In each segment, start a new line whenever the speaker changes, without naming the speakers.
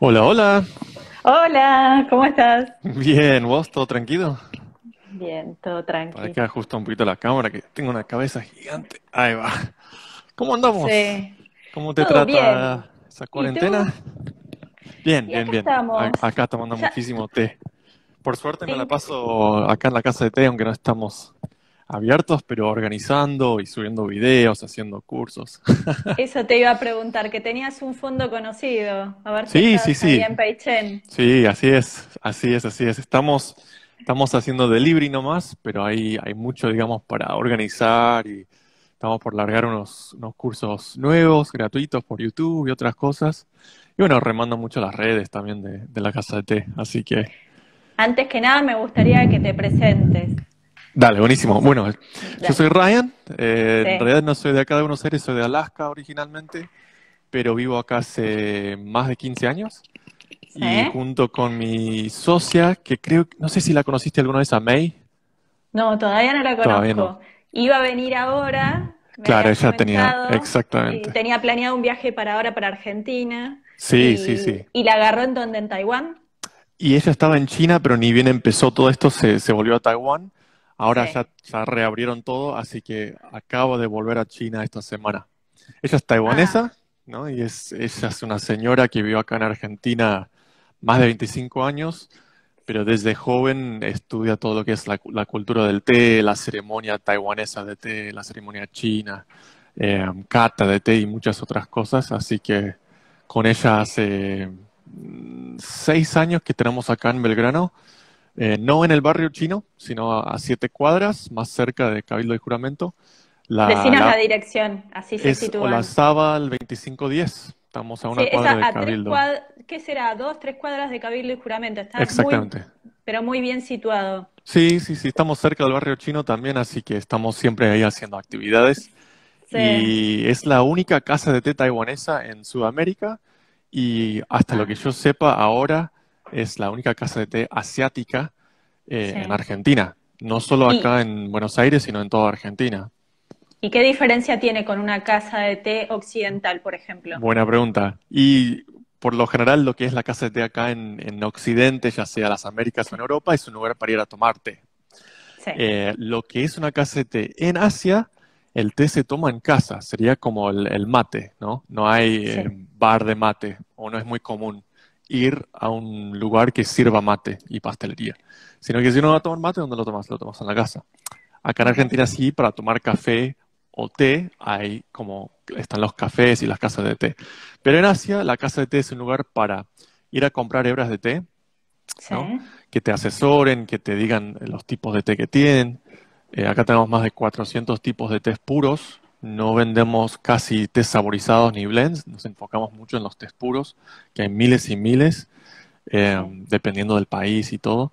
Hola, hola.
Hola, ¿cómo estás?
Bien, ¿vos todo tranquilo?
Bien, todo tranquilo.
que un poquito la cámara, que tengo una cabeza gigante. Ahí va. ¿Cómo andamos? Sí. ¿Cómo te trata esa cuarentena? Bien, bien, acá bien. Estamos. Acá tomando muchísimo té. Por suerte me la paso acá en la casa de té, aunque no estamos abiertos, pero organizando y subiendo videos, haciendo cursos.
Eso te iba a preguntar, que tenías un fondo conocido. A sí, sí, sí. en
Sí, así es, así es, así es. Estamos, estamos haciendo delivery nomás, pero hay, hay mucho, digamos, para organizar y estamos por largar unos, cursos nuevos, gratuitos por YouTube y otras cosas. Y bueno, remando mucho las redes también de, de la Casa de Té, así que...
Antes que nada, me gustaría que te presentes.
Dale, buenísimo. Bueno, yo soy Ryan, eh, en realidad no soy de acá de Buenos Aires, soy de Alaska originalmente, pero vivo acá hace más de 15 años. Y junto con mi socia, que creo, no sé si la conociste alguna vez a May.
No, todavía no la conozco. Iba a venir ahora.
Claro, ella tenía, exactamente.
Tenía planeado un viaje para ahora para Argentina.
Sí, y, sí, sí.
¿Y la agarró en donde? ¿En Taiwán?
Y ella estaba en China, pero ni bien empezó todo esto, se volvió a Taiwán. Ahora ya, reabrieron todo, así que acabo de volver a China esta semana. Ella es taiwanesa, ah. ¿no? Y es, ella es una señora que vivió acá en Argentina más de 25 años, pero desde joven estudia todo lo que es la, la cultura del té, la ceremonia taiwanesa de té, la ceremonia china, eh, em, cata de té y muchas otras cosas. Así que con ella hace mm, seis años que tenemos acá en Belgrano eh, no en el barrio chino, sino a, siete cuadras, más cerca de Cabildo y Juramento. La, la,
dirección, así se sitúa. La
el 2510. Estamos a una cuadra de Cabildo.
¿Qué será? Dos, tres cuadras de Cabildo y Juramento. Exactamente. pero muy bien situado.
Sí, sí, sí. Estamos cerca del barrio chino también, así que estamos siempre ahí haciendo actividades. Y es la única casa de té taiwanesa en Sudamérica. Y hasta lo que yo sepa ahora, es la única casa de té asiática eh, en Argentina. No solo acá en Buenos Aires, sino en toda Argentina.
¿Y qué diferencia tiene con una casa de té occidental, por ejemplo? Buena
pregunta. Y por lo general lo que es la casa de té acá en, Occidente, ya sea las Américas o en Europa, es un lugar para ir a tomar té. Eh, lo que es una casa de té en Asia, el té se toma en casa, sería como el, mate, ¿no? No hay eh, bar de mate, o no es muy común ir a un lugar que sirva mate y pastelería, sino que si uno va a tomar mate, ¿dónde lo tomas? Lo tomas en la casa. Acá en Argentina sí, para tomar café o té, hay como están los cafés y las casas de té. Pero en Asia, la casa de té es un lugar para ir a comprar hebras de té, que te asesoren, que te digan los tipos de té que tienen. Eh, acá tenemos más de 400 tipos de tés puros, no vendemos casi test saborizados ni blends, nos enfocamos mucho en los tés puros, que hay miles y miles, eh, dependiendo del país y todo.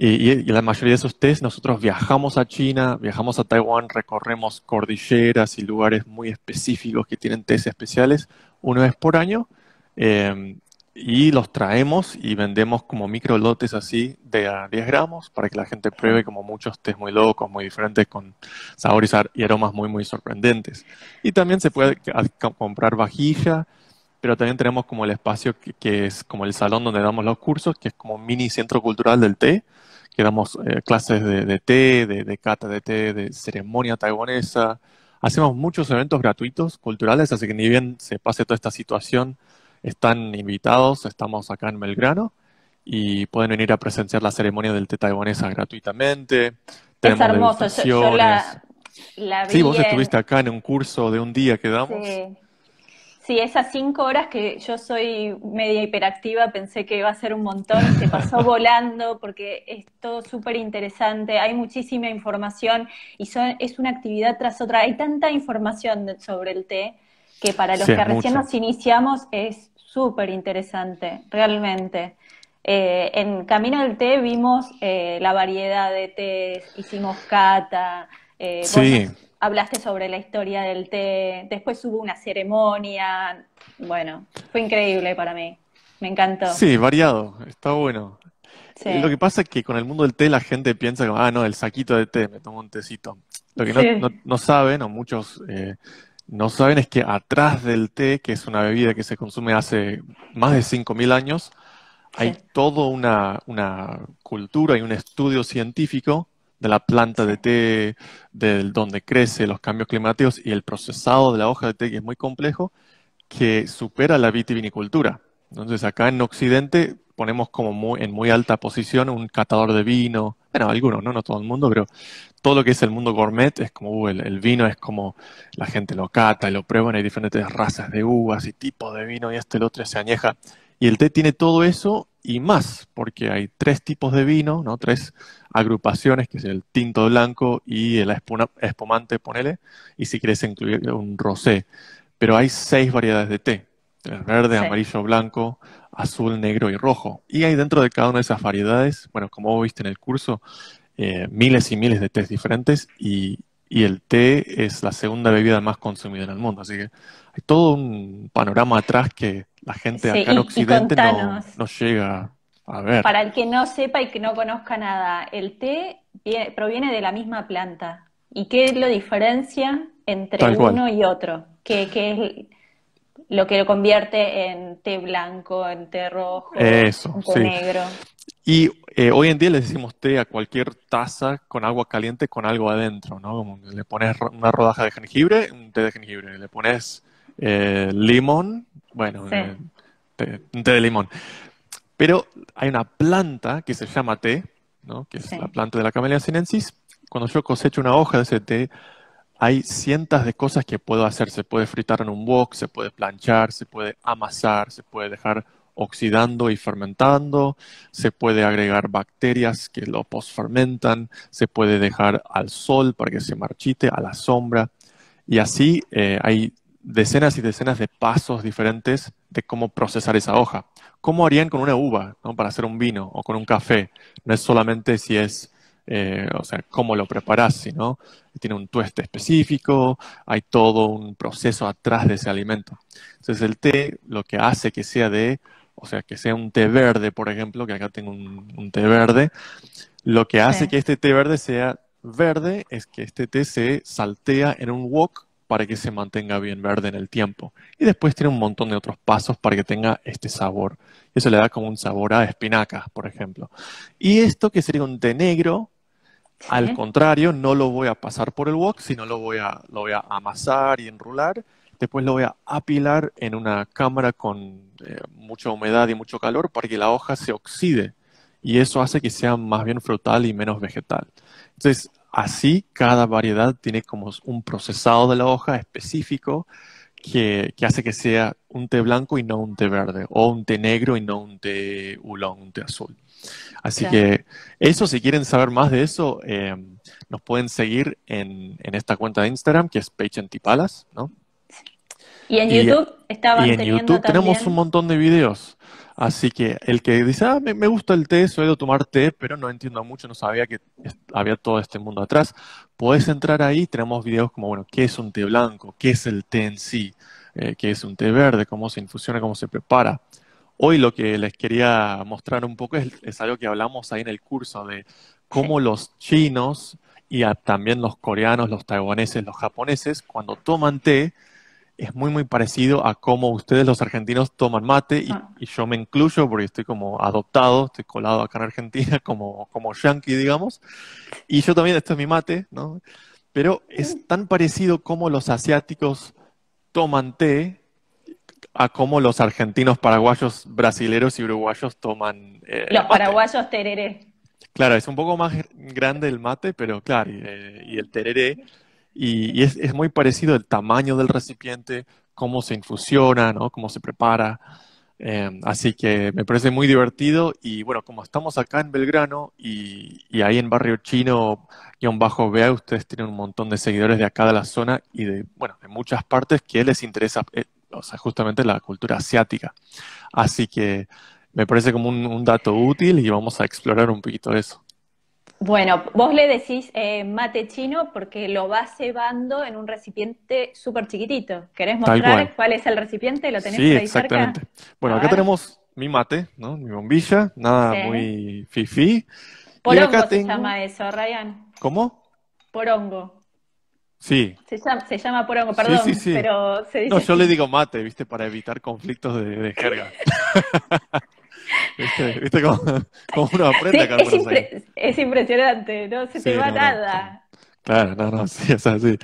Y, la mayoría de esos test nosotros viajamos a China, viajamos a Taiwán, recorremos cordilleras y lugares muy específicos que tienen test especiales una vez por año. Eh, y los traemos y vendemos como micro lotes así de a 10 gramos para que la gente pruebe como muchos tés muy locos, muy diferentes, con sabores y aromas muy, muy sorprendentes. Y también se puede comprar vajilla, pero también tenemos como el espacio que, es como el salón donde damos los cursos, que es como un mini centro cultural del té, que damos eh, clases de, té, de, cata de té, de ceremonia taiwanesa. Hacemos muchos eventos gratuitos, culturales, así que ni bien se pase toda esta situación, están invitados, estamos acá en Melgrano, y pueden venir a presenciar la ceremonia del té taiwanesa gratuitamente. es hermoso, yo, la, vi. Sí, vos estuviste acá en un curso de un día que damos.
Sí. esas cinco horas que yo soy media hiperactiva, pensé que iba a ser un montón, se pasó volando porque es todo súper interesante, hay muchísima información y es una actividad tras otra, hay tanta información sobre el té que para los que recién nos iniciamos es súper interesante, realmente. Eh, en Camino del Té vimos eh, la variedad de tés, hicimos cata, eh, hablaste sobre la historia del té, después hubo una ceremonia, bueno, fue increíble para mí, me encantó. Sí,
variado, está bueno. Lo que pasa es que con el mundo del té la gente piensa, ah, no, el saquito de té, me tomo un tecito. Lo que no, no, no, saben, o muchos eh, no saben es que atrás del té, que es una bebida que se consume hace más de 5.000 años, hay toda una, una, cultura y un estudio científico de la planta de té, de donde crece, los cambios climáticos y el procesado de la hoja de té, que es muy complejo, que supera la vitivinicultura. Entonces acá en Occidente ponemos como en muy alta posición un catador de vino, bueno, algunos, ¿no? no todo el mundo, pero todo lo que es el mundo gourmet es como uh, el, vino, es como la gente lo cata, y lo prueba, hay diferentes razas de uvas y tipos de vino y este, el otro se añeja. Y el té tiene todo eso y más, porque hay tres tipos de vino, ¿no? tres agrupaciones, que es el tinto blanco y el espumante, ponele, y si quieres incluir un rosé. Pero hay seis variedades de té verde, amarillo, blanco, azul, negro y rojo. Y hay dentro de cada una de esas variedades, bueno, como viste en el curso, eh, miles y miles de tés diferentes y, el té es la segunda bebida más consumida en el mundo. Así que hay todo un panorama atrás que la gente acá en Occidente no, no, llega a ver. Para
el que no sepa y que no conozca nada, el té proviene de la misma planta. ¿Y qué lo diferencia entre uno y otro? ¿Qué, qué es lo que lo convierte en té blanco, en té rojo, en té negro.
Y eh, hoy en día le decimos té a cualquier taza con agua caliente con algo adentro, ¿no? Como le pones una rodaja de jengibre, un té de jengibre. Le pones eh, limón, bueno, eh, un té de limón. Pero hay una planta que se llama té, ¿no? Que es la planta de la Camellia sinensis. Cuando yo cosecho una hoja de ese té, hay cientos de cosas que puedo hacer. Se puede fritar en un wok, se puede planchar, se puede amasar, se puede dejar oxidando y fermentando, se puede agregar bacterias que lo posfermentan, se puede dejar al sol para que se marchite, a la sombra. Y así eh, hay decenas y decenas de pasos diferentes de cómo procesar esa hoja. ¿Cómo harían con una uva para hacer un vino o con un café? No es solamente si es eh, o sea, cómo lo preparas no, tiene un tueste específico, hay todo un proceso atrás de ese alimento. Entonces el té lo que hace que sea de, o sea, que sea un té verde, por ejemplo, que acá tengo un, té verde, lo que hace que este té verde sea verde es que este té se saltea en un wok para que se mantenga bien verde en el tiempo. Y después tiene un montón de otros pasos para que tenga este sabor. Eso le da como un sabor a espinacas, por ejemplo. Y esto que sería un té negro, al contrario, no lo voy a pasar por el wok, sino lo voy a, amasar y enrular. Después lo voy a apilar en una cámara con eh, mucha humedad y mucho calor para que la hoja se oxide. Y eso hace que sea más bien frutal y menos vegetal. Entonces, así cada variedad tiene como un procesado de la hoja específico que, hace que sea un té blanco y no un té verde, o un té negro y no un té oolong, un té azul. Así que eso, si quieren saber más de eso, eh, nos pueden seguir en, esta cuenta de Instagram, que es Page Antipalas, ¿no?
Y en eh, YouTube tenemos un
montón de videos. Así que el que dice, ah, me, gusta el té, suelo tomar té, pero no entiendo mucho, no sabía que había todo este mundo atrás, Puedes entrar ahí, tenemos videos como, bueno, ¿qué es un té blanco? ¿Qué es el té en sí? Eh, ¿Qué es un té verde? ¿Cómo se infusiona? ¿Cómo se prepara? Hoy lo que les quería mostrar un poco es, algo que hablamos ahí en el curso de cómo los chinos y también los coreanos, los taiwaneses, los japoneses, cuando toman té, es muy, muy parecido a cómo ustedes los argentinos toman mate y, ah. y, yo me incluyo porque estoy como adoptado, estoy colado acá en Argentina como, como yankee, digamos. Y yo también, esto es mi mate, ¿no? Pero es mm. tan parecido como los asiáticos toman té a cómo los argentinos, paraguayos, brasileros y uruguayos toman. Eh, los
paraguayos tereré.
Claro, es un poco más grande el mate, pero claro, y, eh, el tereré. Y, es, muy parecido el tamaño del recipiente, cómo se infusiona, cómo se prepara. Em, así que me parece muy divertido. Y bueno, como estamos acá en Belgrano y, ahí en Barrio Chino, guión bajo vea ustedes tienen un montón de seguidores de acá de la zona y de, bueno, de muchas partes que les interesa eh, o sea, justamente la cultura asiática. Así que me parece como un, dato útil y vamos a explorar un poquito eso.
Bueno, vos le decís eh, mate chino porque lo vas cebando en un recipiente súper chiquitito. ¿Querés mostrar cuál es el recipiente? ¿Lo tenés sí, exactamente. Bueno, acá
tenemos mi mate, ¿no? Mi bombilla, nada muy fifi. Porongo se
llama eso, Ryan. ¿Cómo? Porongo. Sí. Se llama, porongo, perdón, pero No, yo le digo
mate, ¿viste? Para evitar conflictos de, jerga. ¿Viste? Como cómo, cómo uno aprende es,
es, impresionante, no se te va nada.
Claro, no, no, sí, es así.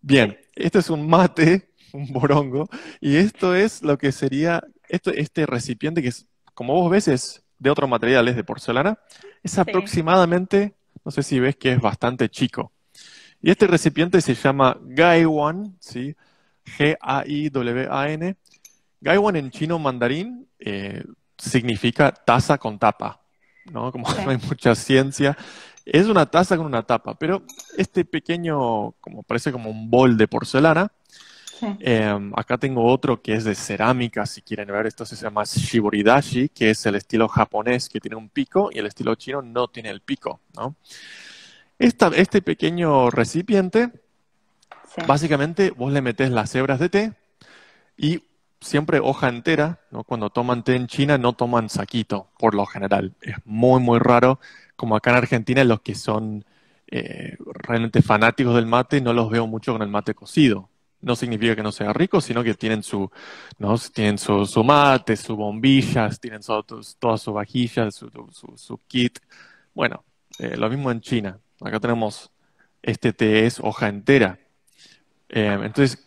Bien, esto es un mate, un borongo, y esto es lo que sería, este recipiente que es, como vos ves, es de otro material, es de porcelana, es aproximadamente, no sé si ves que es bastante chico y este recipiente se llama Gaiwan, ¿sí? G-A-I-W-A-N. Gaiwan en chino mandarín eh, significa taza con tapa, ¿no? Como hay mucha ciencia. Es una taza con una tapa, pero este pequeño, como parece como un bol de porcelana. Em, acá tengo otro que es de cerámica, si quieren ver, esto se llama shiburidashi, que es el estilo japonés que tiene un pico y el estilo chino no tiene el pico, ¿no? este pequeño recipiente, básicamente vos le metes las hebras de té y siempre hoja entera, cuando toman té en China no toman saquito, por lo general. Es muy, muy raro, como acá en Argentina los que son eh, realmente fanáticos del mate, no los veo mucho con el mate cocido. No significa que no sea rico, sino que tienen su, tienen su, mate, sus bombillas, tienen todas sus vajillas, su, kit. Bueno, eh, lo mismo en China. Acá tenemos este té es hoja entera. Eh, entonces,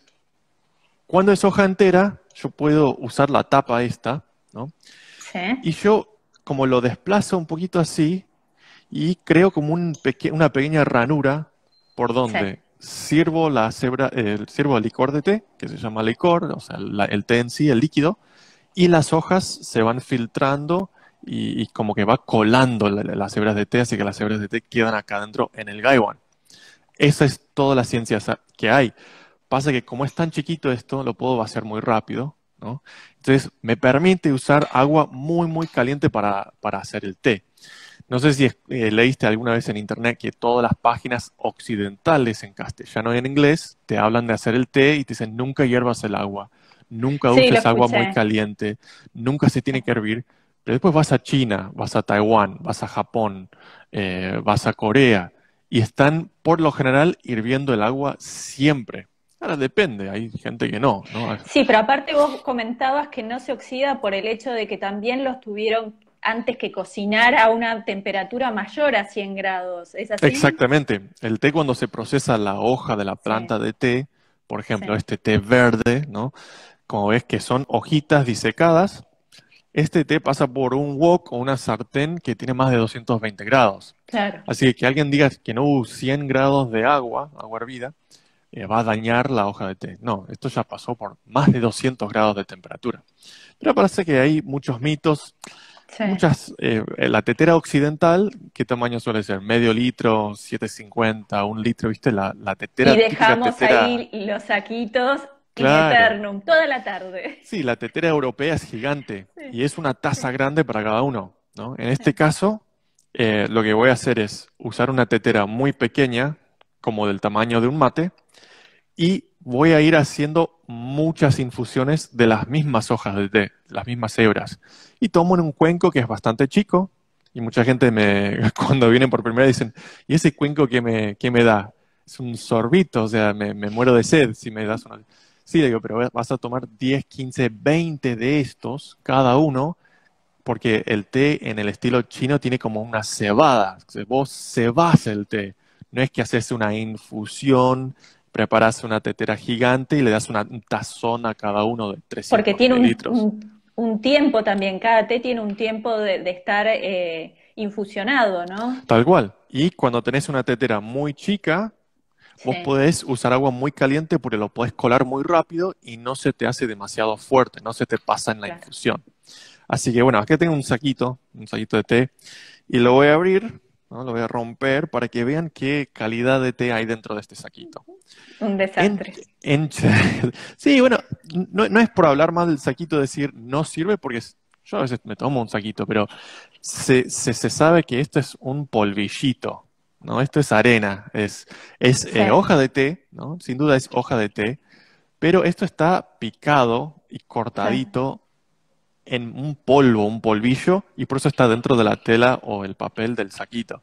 cuando es hoja entera, yo puedo usar la tapa esta, ¿no? Sí. Y yo, como lo desplazo un poquito así, y creo como una pequeña ranura por donde sirvo el licor de té, que se llama licor, o sea, el té en sí, el líquido, y las hojas se van filtrando y, como que va colando las hebras de té, así que las hebras de té quedan acá adentro en el gaiwan. Esa es toda la ciencia que hay. Pasa que como es tan chiquito esto, lo puedo vaciar muy rápido, ¿no? Entonces me permite usar agua muy, muy caliente para, para hacer el té. No sé si eh, leíste alguna vez en internet que todas las páginas occidentales en castellano y en inglés te hablan de hacer el té y te dicen nunca hiervas el agua, nunca uses agua muy caliente, nunca se tiene que hervir. Pero después vas a China, vas a Taiwán, vas a Japón, eh, vas a Corea y están por lo general hirviendo el agua siempre. Ahora depende, hay gente que no,
Sí, pero aparte vos comentabas que no se oxida por el hecho de que también los tuvieron antes que cocinar a una temperatura mayor a 100 grados, Exactamente.
El té cuando se procesa la hoja de la planta de té, por ejemplo, este té verde, ¿no? Como ves que son hojitas disecadas, este té pasa por un wok o una sartén que tiene más de 220 grados. Así que que alguien diga que no hubo 100 grados de agua, agua hervida, eh, va a dañar la hoja de té. No, esto ya pasó por más de 200 grados de temperatura. Pero parece que hay muchos mitos. Muchas, eh, la tetera occidental, ¿qué tamaño suele ser? Medio litro, 750, un litro, ¿viste? La, la tetera. Y dejamos ahí
los saquitos
Claro.
toda la tarde.
Sí, la tetera europea es gigante y es una taza grande para cada uno. En este caso, eh, lo que voy a hacer es usar una tetera muy pequeña, como del tamaño de un mate, y voy a ir haciendo muchas infusiones de las mismas hojas de té, las mismas hebras. Y tomo en un cuenco que es bastante chico, y mucha gente me, cuando vienen por primera dicen, ¿y ese cuenco qué me, da? Es un sorbito, o sea, me, me muero de sed si me das una... Sí, digo, pero vas a tomar 10, 15, 20 de estos cada uno, porque el té en el estilo chino tiene como una cebada. Vos cebás el té. No es que haces una infusión, preparas una tetera gigante y le das una tazón a cada uno de 300 Porque tiene
Un, tiempo también. Cada té tiene un tiempo de, estar eh, infusionado, ¿no?
Tal cual. Y cuando tenés una tetera muy chica, Vos podés usar agua muy caliente porque lo podés colar muy rápido y no se te hace demasiado fuerte, no se te pasa en la infusión. Así que bueno, aquí tengo un saquito, un saquito de té, y lo voy a abrir, lo voy a romper para que vean qué calidad de té hay dentro de este saquito.
Un desastre.
sí, bueno, no, es por hablar mal del saquito decir no sirve, porque yo a veces me tomo un saquito, pero se, se sabe que esto es un polvillito, ¿no? Esto es arena, es, es eh, hoja de té, ¿no? Sin duda es hoja de té, pero esto está picado y cortadito en un polvo, un polvillo, y por eso está dentro de la tela o el papel del saquito.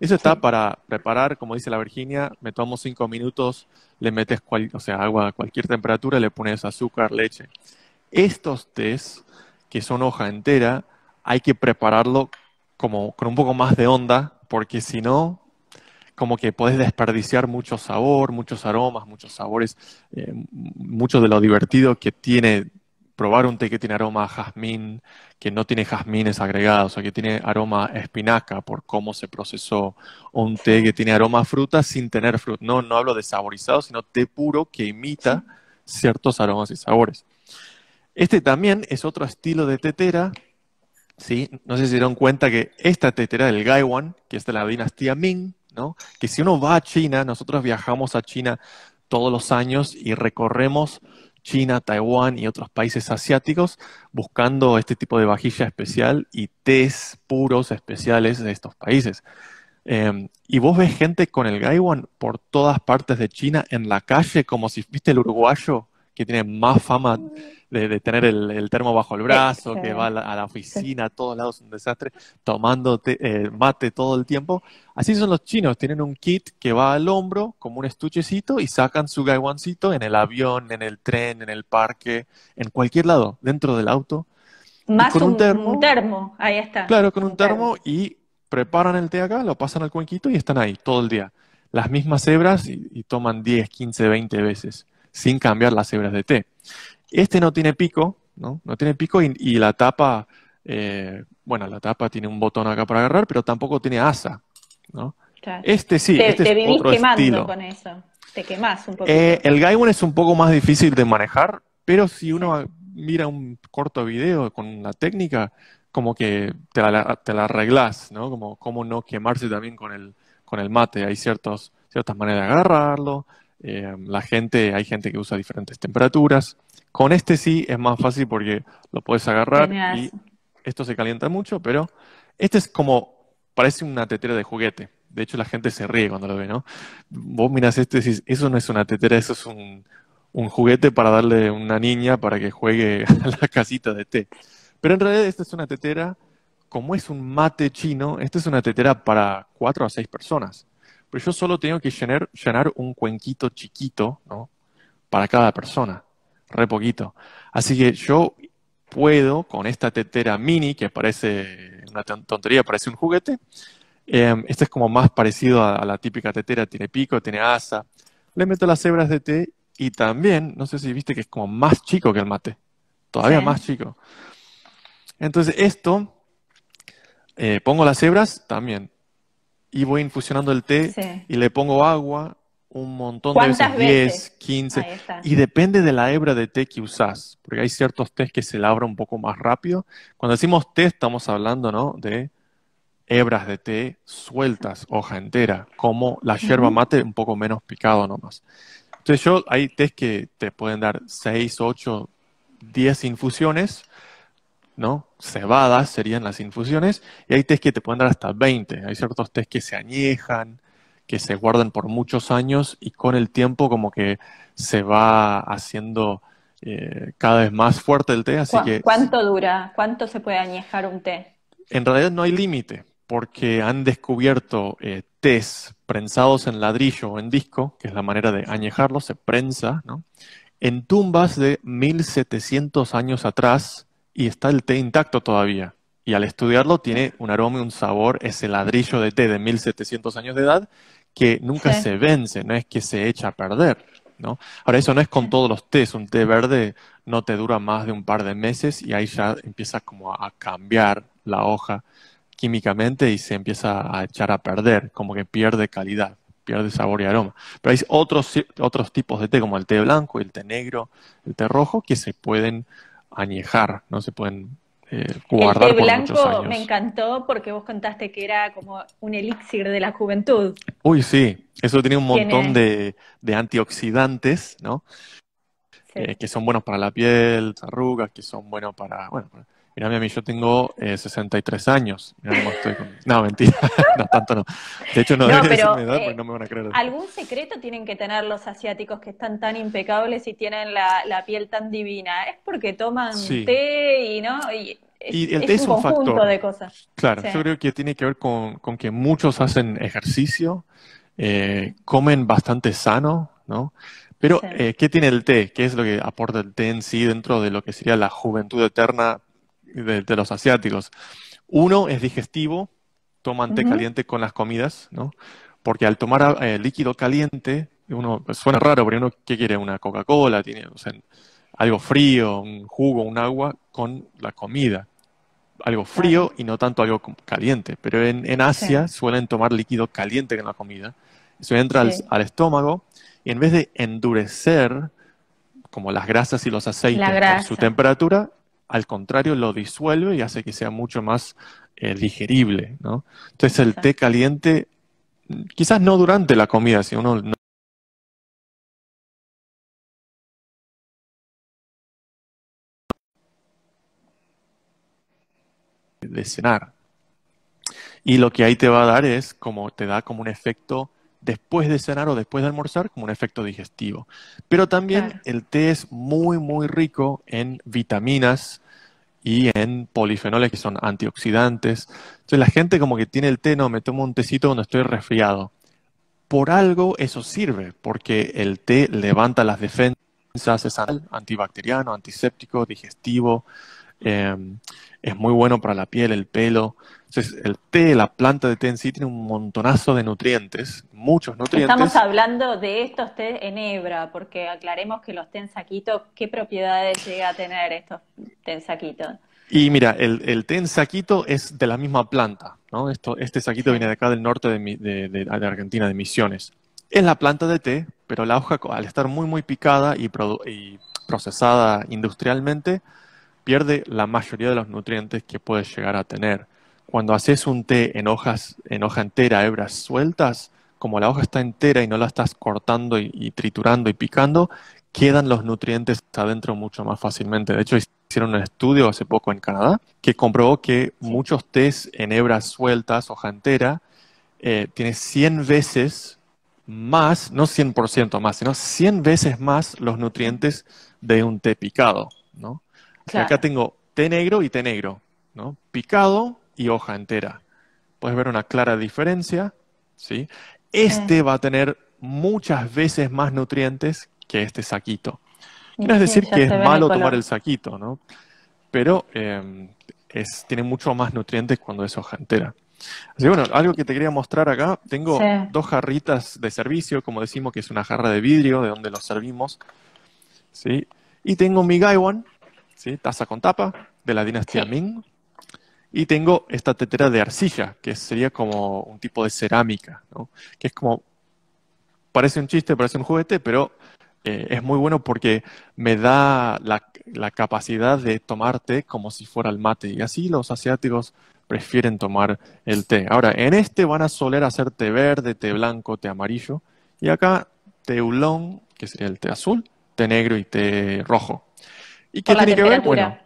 Eso está para preparar, como dice la Virginia, me tomo cinco minutos, le metes o sea, agua a cualquier temperatura, le pones azúcar, leche. Estos tés, que son hoja entera, hay que prepararlo como con un poco más de onda, porque si no, como que podés desperdiciar mucho sabor, muchos aromas, muchos sabores, eh, mucho de lo divertido que tiene probar un té que tiene aroma a jazmín, que no tiene jazmines agregados, o que tiene aroma espinaca por cómo se procesó, un té que tiene aroma a fruta sin tener fruta. No, no hablo de saborizado, sino té puro que imita ciertos aromas y sabores. Este también es otro estilo de tetera, ¿sí? No sé si se dieron cuenta que esta tetera del Gaiwan, que es de la dinastía Ming, que si uno va a China, nosotros viajamos a China todos los años y recorremos China, Taiwán y otros países asiáticos buscando este tipo de vajilla especial y tés puros especiales de estos países. Em, y vos ves gente con el gaiwan por todas partes de China en la calle, como si fuiste el uruguayo que tiene más fama de, tener el, termo bajo el brazo, que va a la, oficina, a todos lados un desastre, tomando eh, mate todo el tiempo. Así son los chinos, tienen un kit que va al hombro como un estuchecito y sacan su gaiwancito en el avión, en el tren, en el parque, en cualquier lado, dentro del auto.
Más con un, termo, ahí está. Claro,
con un, termo, y preparan el té acá, lo pasan al cuenquito y están ahí todo el día. Las mismas hebras y, y toman 10, 15, 20 veces sin cambiar las hebras de té... Este no tiene pico, no, no tiene pico y, la tapa, eh, bueno, la tapa tiene un botón acá para agarrar, pero tampoco tiene asa. ¿no? Este sí, te, este otro quemando estilo. con
eso. Te un eh,
el gaiwan es un poco más difícil de manejar, pero si uno mira un corto video con la técnica, como que te la, te ¿no? Como, no quemarse también con el, con el mate. Hay ciertas maneras de agarrarlo, Em, la gente, hay gente que usa diferentes temperaturas. Con este sí es más fácil porque lo puedes agarrar y esto se calienta mucho, pero este es como, parece una tetera de juguete. De hecho, la gente se ríe cuando lo ve, ¿no? Vos miras este y eso no es una tetera, eso es un, un juguete para darle a una niña para que juegue a la casita de té. Pero en realidad esta es una tetera, como es un mate chino, esta es una tetera para cuatro a seis personas pero yo solo tengo que llenar, un cuenquito chiquito, ¿no? Para cada persona, re poquito. Así que yo puedo, con esta tetera mini, que parece una tontería, parece un juguete, em, este es como más parecido a, la típica tetera, tiene pico, tiene asa, le meto las hebras de té y también, no sé si viste que es como más chico que el mate, todavía más chico. Entonces esto, eh, pongo las hebras también, y voy infusionando el té y le pongo agua un montón de veces, 10, 15, y depende de la hebra de té que usás, porque hay ciertos tés que se labra un poco más rápido. Cuando decimos té estamos hablando, ¿no? De hebras de té sueltas, hoja entera, como la yerba mate un poco menos picado nomás. Entonces yo, hay tés que te pueden dar 6, 8, 10 infusiones, ¿no? Cebadas serían las infusiones, y hay tés que te pueden dar hasta 20. Hay ciertos tés que se añejan, que se guardan por muchos años y con el tiempo como que se va haciendo eh, cada vez más fuerte el té, así que...
¿Cuánto dura? ¿Cuánto se puede añejar un té?
En realidad no hay límite, porque han descubierto eh, tés prensados en ladrillo o en disco, que es la manera de añejarlo, se prensa, ¿no? En tumbas de 1700 años atrás, y está el té intacto todavía. Y al estudiarlo tiene un aroma y un sabor, ese ladrillo de té de 1700 años de edad que nunca se vence, no es que se echa a perder. ¿no? Ahora, eso no es con todos los tés, un té verde no te dura más de un par de meses y ahí ya empieza como a cambiar la hoja químicamente y se empieza a echar a perder, como que pierde calidad, pierde sabor y aroma. Pero hay otros, otros tipos de té, como el té blanco, el té negro, el té rojo, que se pueden añejar, no se pueden eh, guardar. El té blanco me
encantó porque vos contaste que era como un elixir de la juventud.
Uy, sí, eso tiene un montón de, antioxidantes, ¿no? Eh, que son buenos para la piel, arrugas, que son buenos para, bueno, para Mirá, a mí, yo tengo 63 eh, años. No, mentira, no, tanto no. De hecho, no, debería edad eh, pues, no me van a creer. ¿Algún
secreto tienen que tener los asiáticos que están tan impecables y tienen la, piel tan divina? Es porque toman té y no... Y, el té es un, conjunto de cosas. Claro, yo creo
que tiene que ver con, que muchos hacen ejercicio, eh, comen bastante sano, ¿no? Pero, ¿qué tiene el té? ¿Qué es lo que aporta el té en sí dentro de lo que sería la juventud eterna de, los asiáticos. Uno es digestivo, toman té caliente con las comidas, ¿no? Porque al tomar eh, líquido caliente, uno pues, suena raro, pero uno que quiere una Coca-Cola, tiene algo frío, un jugo, un agua con la comida. Algo frío y no tanto algo caliente. Pero en, Asia suelen tomar líquido caliente con la comida. Eso entra al, estómago y en vez de endurecer, como las grasas y los aceites, su temperatura, al contrario lo disuelve y hace que sea mucho más eh, digerible, ¿no? Entonces el té caliente, quizás no durante la comida, si uno de cenar. Y lo que ahí te va a dar es como te da como un efecto después de cenar o después de almorzar como un efecto digestivo. Pero también el té es muy, muy rico en vitaminas y en polifenoles que son antioxidantes. Entonces la gente como que tiene el té, no, me tomo un tecito cuando estoy resfriado. Por algo eso sirve, porque el té levanta las defensas, es antibacteriano, antiséptico, digestivo. Em, es muy bueno para la piel, el pelo. Entonces, el té, la planta de té en sí, tiene un montonazo de nutrientes, muchos nutrientes. Estamos
hablando de estos té en hebra, porque aclaremos que los té en saquito, ¿qué propiedades llega a tener estos té en saquito?
Y mira, el, el, té en saquito es de la misma planta, ¿no? Esto, este saquito viene de acá del norte de, Argentina, de Misiones. Es la planta de té, pero la hoja, al estar muy, muy picada y, y procesada industrialmente, pierde la mayoría de los nutrientes que puede llegar a tener. Cuando haces un té en hojas, en hoja entera, hebras sueltas, como la hoja está entera y no la estás cortando y, triturando y picando, quedan los nutrientes adentro mucho más fácilmente. De hecho, hicieron un estudio hace poco en Canadá que comprobó que muchos tés en hebras sueltas, hoja entera, eh, tiene 100 veces más, no 100% más, sino 100 veces más los nutrientes de un té picado, ¿no? Acá tengo té negro y té negro, ¿no? Picado y hoja entera. Puedes ver una clara diferencia, ¿sí? Este mm. va a tener muchas veces más nutrientes que este saquito.
no es decir que es malo tomar el
saquito, ¿no? Pero em, tiene mucho más nutrientes cuando es hoja entera. Así bueno, algo que te quería mostrar acá, tengo dos jarritas de servicio, como decimos que es una jarra de vidrio de donde los servimos, ¿sí? Y tengo mi gaiwan, taza con tapa, de la dinastía Ming. Y tengo esta tetera de arcilla, que sería como un tipo de cerámica, que es como, parece un chiste, parece un juguete, pero eh, es muy bueno porque me da la, capacidad de tomar té como si fuera el mate. Y así los asiáticos prefieren tomar el té. Ahora, en este van a soler hacer té verde, té blanco, té amarillo. Y acá té oolong, que sería el té azul, té negro y té rojo. ¿Y qué tiene que ver? Bueno,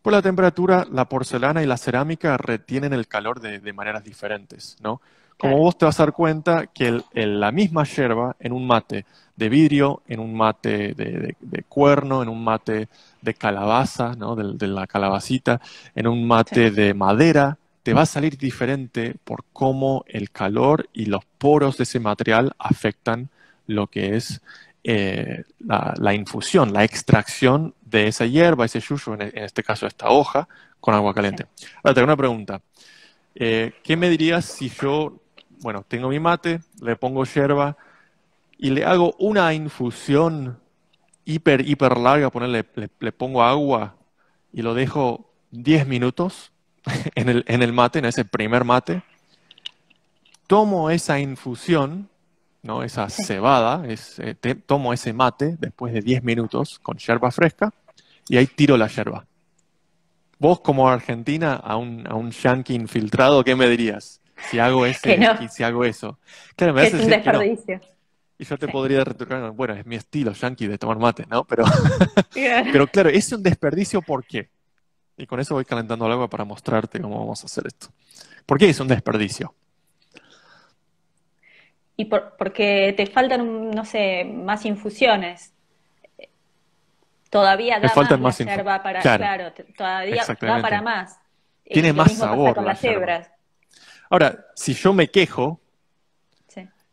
por la temperatura, la porcelana y la cerámica retienen el calor de, maneras diferentes, ¿no? Como vos te vas a dar cuenta que la misma yerba en un mate de vidrio, en un mate de, cuerno, en un mate de calabaza, ¿no? de, la calabacita, en un mate de madera, te va a salir diferente por cómo el calor y los poros de ese material afectan lo que es eh, la, infusión, la extracción de esa hierba, ese yuyo, e, en, este caso esta hoja, con agua caliente. Ahora tengo una pregunta. Eh, ¿Qué me dirías si yo, bueno, tengo mi mate, le pongo hierba y le hago una infusión hiper, hiper larga, ponerle, le, pongo agua y lo dejo 10 minutos en el, en el mate, en ese primer mate? Tomo esa infusión ¿no? esa cebada, eh, tomo ese mate después de 10 minutos con yerba fresca y ahí tiro la yerba. Vos como argentina, a un, a un yankee infiltrado, ¿qué me dirías? Si hago, ese, si hago eso. Claro, es un desperdicio. Y yo te podría retorcar, bueno, es mi estilo yankee de tomar mate, ¿no? Pero, pero claro, es un desperdicio, ¿por qué? Y con eso voy calentando el agua para mostrarte cómo vamos a hacer esto. ¿Por qué es un desperdicio?
y porque te faltan, no sé, más infusiones. Todavía da más, más para, claro, todavía da para más.
Tiene más sabor las Ahora, si yo me quejo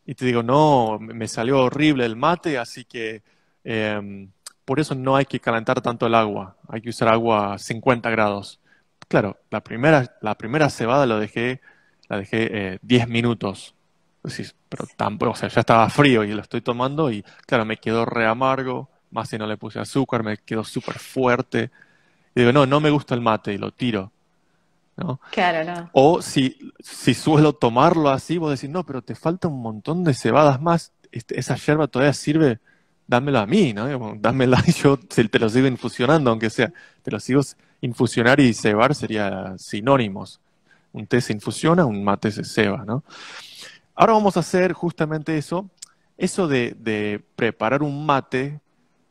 y te digo, no, me salió horrible el mate, así que em, por eso no hay que calentar tanto el agua, hay que usar agua a 50 grados. Claro, la primera, la primera cebada la dejé, la dejé 10 eh, minutos pero tampoco, o sea, ya estaba frío y lo estoy tomando y claro, me quedó re amargo, más si no le puse azúcar, me quedó súper fuerte. Y digo, no, no me gusta el mate y lo tiro. ¿no?
Claro, no.
O si, si suelo tomarlo así, vos decís, no, pero te falta un montón de cebadas más, este, esa yerba todavía sirve, dámela a mí, ¿no? dámela y yo te lo sigo infusionando, aunque sea, te lo sigo infusionar y cebar sería sinónimos. Un té se infusiona, un mate se ceba, ¿no? Ahora vamos a hacer justamente eso, eso de, preparar un mate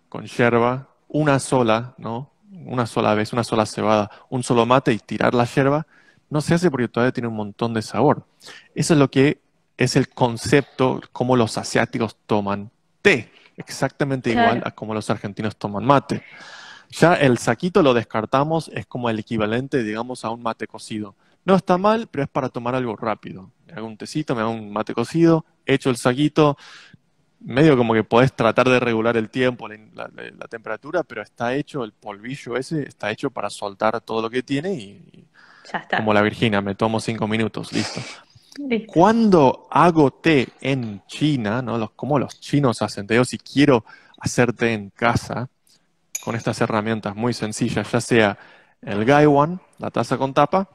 con yerba, una sola, ¿no? Una sola vez, una sola cebada, un solo mate y tirar la yerba, no se hace porque todavía tiene un montón de sabor. Eso es lo que es el concepto, como los asiáticos toman té, exactamente igual a como los argentinos toman mate. Ya el saquito lo descartamos, es como el equivalente, digamos, a un mate cocido. No está mal, pero es para tomar algo rápido. Me hago un tecito, me hago un mate cocido, echo el saquito... medio como que podés tratar de regular el tiempo, la, temperatura, pero está hecho, el polvillo ese está hecho para soltar todo lo que tiene y, ya está. como la Virgina, me tomo cinco minutos, listo. Cuando hago té en China, ¿no? como los chinos hacen té, si quiero hacer té en casa, con estas herramientas muy sencillas, ya sea el gaiwan, la taza con tapa,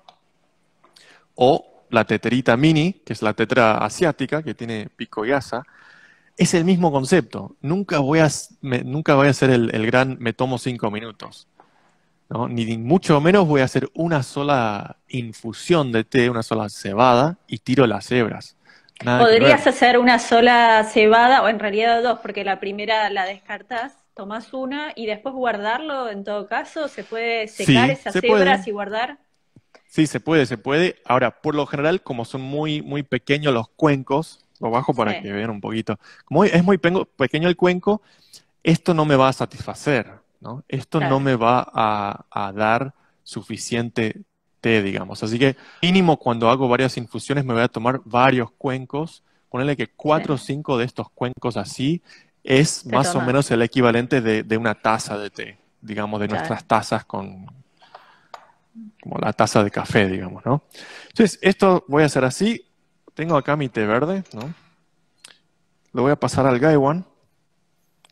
o la teterita mini, que es la tetra asiática, que tiene pico y asa, es el mismo concepto. Nunca voy a, nunca voy a hacer el, gran me tomo cinco minutos. ¿no? Ni, mucho menos voy a hacer una sola infusión de té, una sola cebada y tiro las cebras. Podrías
hacer una sola cebada, o en realidad dos, porque la primera la descartás, tomás una y después guardarlo en todo caso. ¿Se puede secar esas cebras y guardar?
Sí, se puede, se puede. Ahora, por lo general, como son muy, muy pequeños los cuencos, lo bajo para que vean un poquito. Como es muy pequeño el cuenco, esto no me va a satisfacer, ¿no? Esto no me va a, dar suficiente té, digamos. Así que mínimo cuando hago varias infusiones me voy a tomar varios cuencos. Ponerle que cuatro o cinco de estos cuencos así es más o menos el equivalente de, una taza de té, digamos, de nuestras tazas con, como la taza de café, digamos, ¿no? Entonces, esto voy a hacer así. Tengo acá mi té verde, ¿no? Lo voy a pasar al Gaiwan,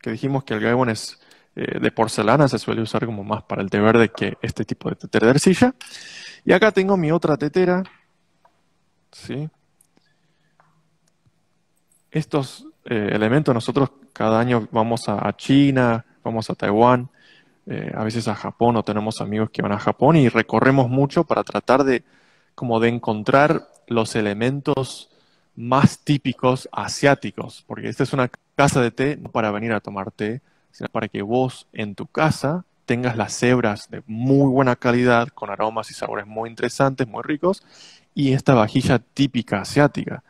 que dijimos que el Gaiwan es eh, de porcelana, se suele usar como más para el té verde que este tipo de tetera de arcilla. Y acá tengo mi otra tetera, ¿sí? Estos eh, elementos nosotros cada año vamos a China, vamos a Taiwán, eh, a veces a Japón o tenemos amigos que van a Japón y recorremos mucho para tratar de como de encontrar los elementos más típicos asiáticos, porque esta es una casa de té no para venir a tomar té, sino para que vos en tu casa tengas las cebras de muy buena calidad, con aromas y sabores muy interesantes, muy ricos, y esta vajilla típica asiática.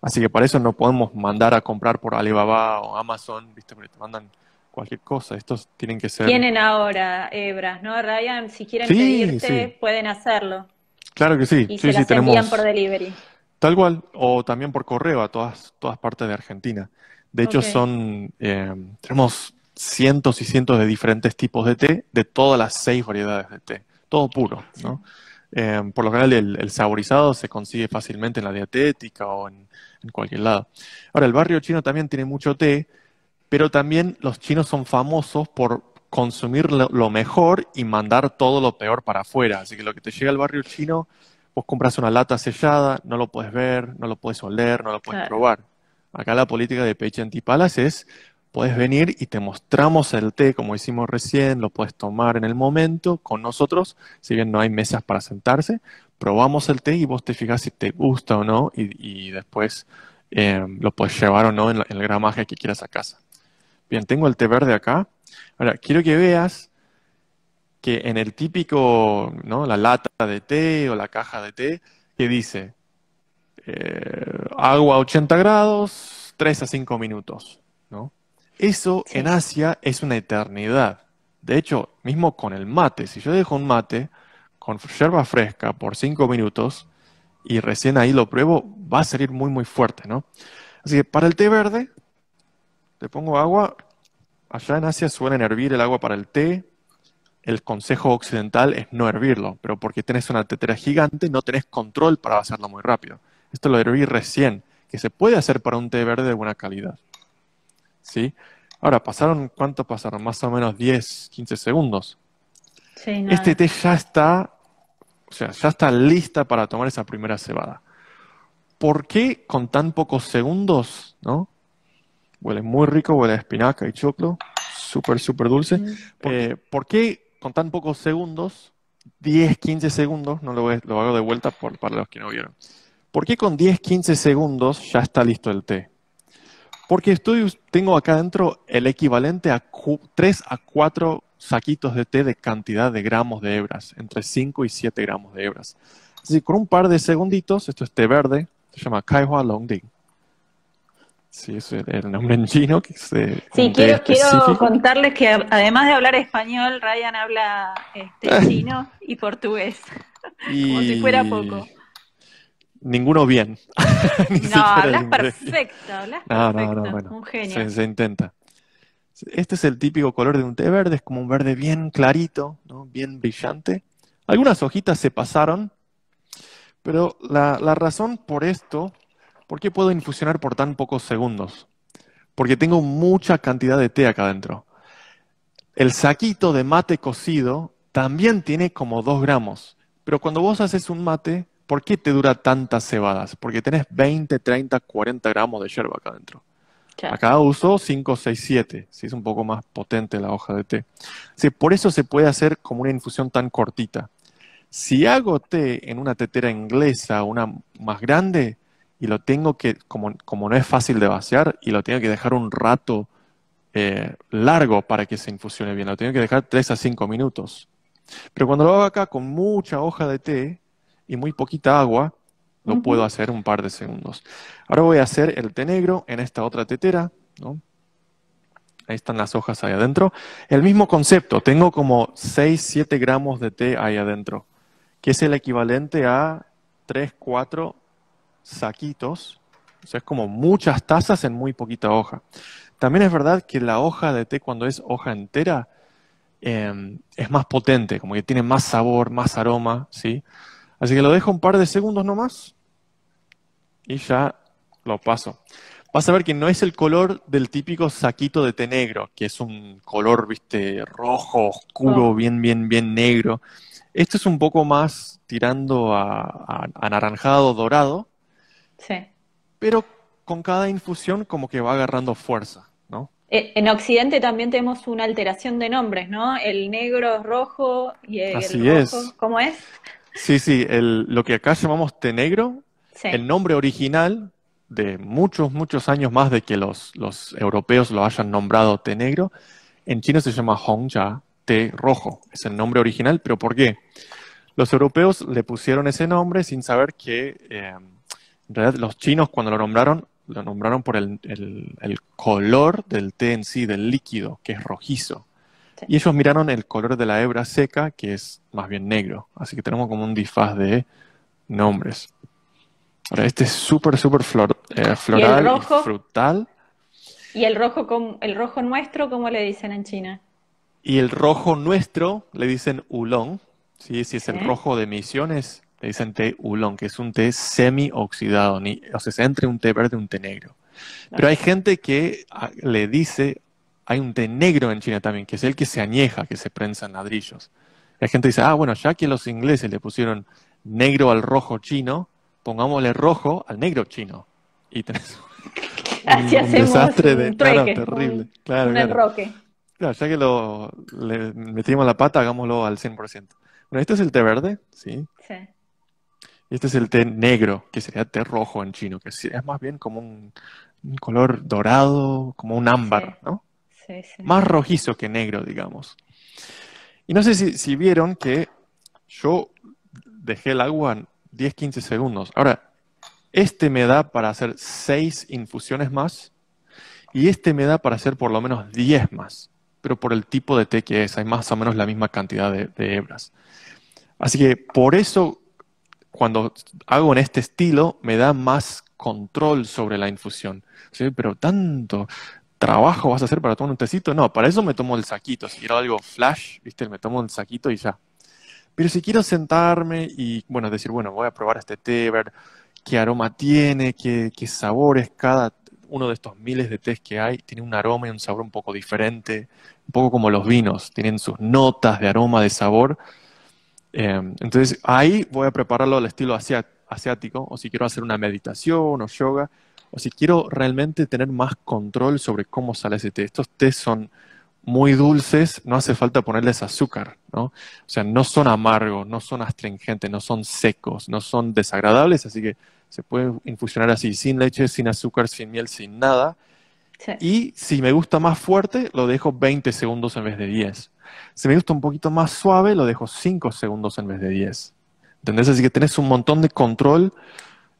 Así que para eso no podemos mandar a comprar por Alibaba o Amazon, ¿viste? Porque te mandan cualquier cosa. Estos tienen que ser. Tienen
ahora hebras, ¿no, Ryan? Si quieren pedirte, pueden hacerlo.
Claro que sí. Y sí, se tenemos... envían por delivery. Tal cual, o también por correo a todas, todas partes de Argentina. De hecho, son eh, tenemos cientos y cientos de diferentes tipos de té, de todas las seis variedades de té, todo puro, ¿no? Eh, por lo general, el, saborizado se consigue fácilmente en la dietética o en, cualquier lado. Ahora, el barrio chino también tiene mucho té, pero también los chinos son famosos por consumir lo, mejor y mandar todo lo peor para afuera. Así que lo que te llega al barrio chino, vos compras una lata sellada, no lo puedes ver, no lo puedes oler, no lo puedes probar. Acá la política de Peche Antipalas es, puedes venir y te mostramos el té como hicimos recién, lo puedes tomar en el momento con nosotros, si bien no hay mesas para sentarse, probamos el té y vos te fijas si te gusta o no y, después eh, lo puedes llevar o no en, en el gramaje que quieras a casa. Bien, tengo el té verde acá. Ahora, quiero que veas que en el típico, ¿no? La lata de té o la caja de té, que dice eh, agua a 80 grados, 3 a 5 minutos, ¿no? Eso en Asia es una eternidad. De hecho, mismo con el mate, si yo dejo un mate con yerba fresca por 5 minutos y recién ahí lo pruebo, va a salir muy, muy fuerte, ¿no? Así que para el té verde, pongo agua. Allá en Asia suelen hervir el agua para el té. El consejo occidental es no hervirlo, pero porque tenés una tetera gigante no tenés control para hacerlo muy rápido. Esto lo herví recién, que se puede hacer para un té verde de buena calidad. ¿Sí? Ahora, pasaron, ¿cuánto pasaron? Más o menos 10, 15 segundos. Este té ya está, o sea, ya está lista para tomar esa primera cebada. ¿Por qué con tan pocos segundos, no? Huele muy rico, huele a espinaca y choclo. Súper, súper dulce. Mm, eh, ¿Por qué con tan pocos segundos, 10, 15 segundos, no lo, lo hago de vuelta por, para los que no vieron? ¿Por qué con 10, 15 segundos ya está listo el té? Porque estoy, tengo acá adentro el equivalente a 3 a 4 saquitos de té de cantidad de gramos de hebras, entre 5 y 7 gramos de hebras. Así que con un par de segunditos, esto es té verde, se llama Kaihua Longding. Sí, es el nombre en chino. Que se sí, quiero,
contarles que además de hablar español, Ryan habla este, chino y portugués.
Como si fuera poco. Ninguno bien.
no, hablas perfecto, hablas perfecto. un genio. Se,
intenta. Este es el típico color de un té verde, es como un verde bien clarito, no, bien brillante. Algunas hojitas se pasaron, pero la, la razón por esto ¿Por qué puedo infusionar por tan pocos segundos? Porque tengo mucha cantidad de té acá adentro. El saquito de mate cocido también tiene como 2 gramos. Pero cuando vos haces un mate, ¿por qué te dura tantas cebadas? Porque tenés 20, 30, 40 gramos de yerba acá adentro. Acá uso 5, 6, 7. Si es un poco más potente la hoja de té. por eso se puede hacer como una infusión tan cortita. Si hago té en una tetera inglesa, una más grande, y lo tengo que, como, no es fácil de vaciar, y lo tengo que dejar un rato eh, largo para que se infusione bien, lo tengo que dejar 3 a 5 minutos. Pero cuando lo hago acá con mucha hoja de té y muy poquita agua, lo puedo hacer un par de segundos. Ahora voy a hacer el té negro en esta otra tetera, Ahí están las hojas ahí adentro. El mismo concepto, tengo como 6, 7 gramos de té ahí adentro, que es el equivalente a 3, 4 saquitos, o sea, es como muchas tazas en muy poquita hoja. También es verdad que la hoja de té cuando es hoja entera em, es más potente, como que tiene más sabor, más aroma, ¿sí? Así que lo dejo un par de segundos nomás y ya lo paso. Vas a ver que no es el color del típico saquito de té negro, que es un color, viste, rojo, oscuro, bien, bien, bien negro. Este es un poco más tirando a anaranjado, dorado, Sí. Pero con cada infusión como que va agarrando fuerza, ¿no?
Eh, en Occidente también tenemos una alteración de nombres, ¿no? El negro rojo y el rojo, es. ¿cómo es?
Sí, sí, lo que acá llamamos té negro, el nombre original de muchos, muchos años más de que los, los europeos lo hayan nombrado té negro, en chino se llama Hongja, té rojo, es el nombre original, pero ¿por qué? Los europeos le pusieron ese nombre sin saber que... Eh, en realidad, los chinos cuando lo nombraron, lo nombraron por el, color del té en sí, del líquido, que es rojizo. Y ellos miraron el color de la hebra seca, que es más bien negro. Así que tenemos como un disfaz de nombres. este es súper, súper flor, eh, floral frutal.
¿Y el rojo, el rojo nuestro, cómo le dicen en China?
Y el rojo nuestro le dicen ulón ¿sí? Si es el rojo de Misiones, le dicen té ulón, que es un té semi-oxidado, ni, o sea, se entre un té verde y un té negro. Pero hay gente que ah, le dice, hay un té negro en China también, que es el que se añeja, que se prensa en ladrillos. La gente dice, ah, bueno, ya que los ingleses le pusieron negro al rojo chino, pongámosle rojo al negro chino. Y tenés un, desastre de terrible. claro, Claro, ya que lo, le metimos la pata, hagámoslo al 100%. Bueno, este es el té verde, ¿sí? Sí este es el té negro, que sería té rojo en chino, que es más bien como un, color dorado, como un ámbar, ¿no? Sí, sí. Más rojizo que negro, digamos. Y no sé si, vieron que yo dejé el agua 10-15 segundos. Ahora, este me da para hacer 6 infusiones más y este me da para hacer por lo menos 10 más, pero por el tipo de té que es, hay más o menos la misma cantidad de hebras. Así que por eso cuando hago en este estilo, me da más control sobre la infusión. ¿sí? Pero tanto trabajo vas a hacer para tomar un tecito. No, para eso me tomo el saquito. Si quiero algo flash, ¿viste? me tomo un saquito y ya. Pero si quiero sentarme y, bueno, decir, bueno, voy a probar este té, ver qué aroma tiene, qué, qué sabores, cada uno de estos miles de tés que hay tiene un aroma y un sabor un poco diferente, un poco como los vinos, tienen sus notas de aroma, de sabor Em, entonces ahí voy a prepararlo al estilo asiático, o si quiero hacer una meditación o yoga, o si quiero realmente tener más control sobre cómo sale ese té. Estos tés son muy dulces, no hace falta ponerles azúcar, ¿no? O sea, no son amargos, no son astringentes, no son secos, no son desagradables, así que se puede infusionar así, sin leche, sin azúcar, sin miel, sin nada. Y si me gusta más fuerte, lo dejo 20 segundos en vez de 10. Si me gusta un poquito más suave, lo dejo 5 segundos en vez de 10. ¿Entendés? Así que tenés un montón de control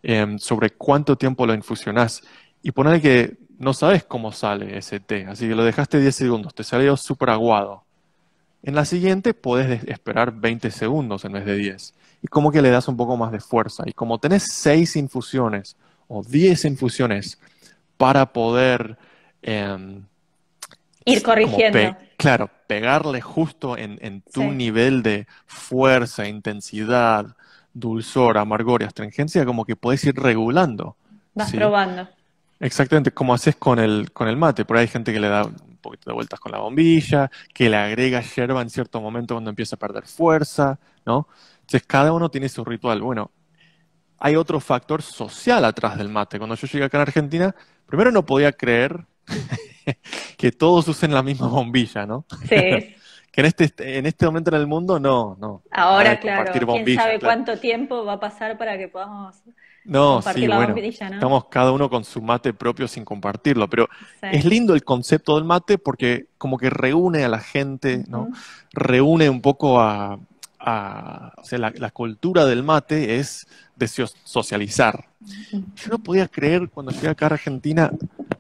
em, sobre cuánto tiempo lo infusionás. Y ponele que no sabes cómo sale ese té, así que lo dejaste 10 segundos, te salió súper aguado. En la siguiente podés esperar 20 segundos en vez de 10. Y como que le das un poco más de fuerza. Y como tenés 6 infusiones o 10 infusiones para poder... Em,
Ir corrigiendo.
claro, pegarle justo en, tu nivel de fuerza, intensidad, dulzor, amargor astringencia, como que puedes ir regulando. Vas probando. Exactamente, como haces con el, con el mate. Por ahí hay gente que le da un poquito de vueltas con la bombilla, que le agrega yerba en cierto momento cuando empieza a perder fuerza, ¿no? Entonces cada uno tiene su ritual. Bueno, hay otro factor social atrás del mate. Cuando yo llegué acá en Argentina, primero no podía creer que todos usen la misma bombilla, ¿no? Sí. que en este, en este momento en el mundo no, no. Ahora, claro, quién sabe cuánto
tiempo va a pasar para que podamos no, compartir sí, la bombilla, ¿no? Estamos
cada uno con su mate propio sin compartirlo, pero es lindo el concepto del mate porque como que reúne a la gente, ¿no? Reúne un poco a, o sea, la, la, cultura del mate es de socializar. Yo no podía creer cuando llegué acá a Argentina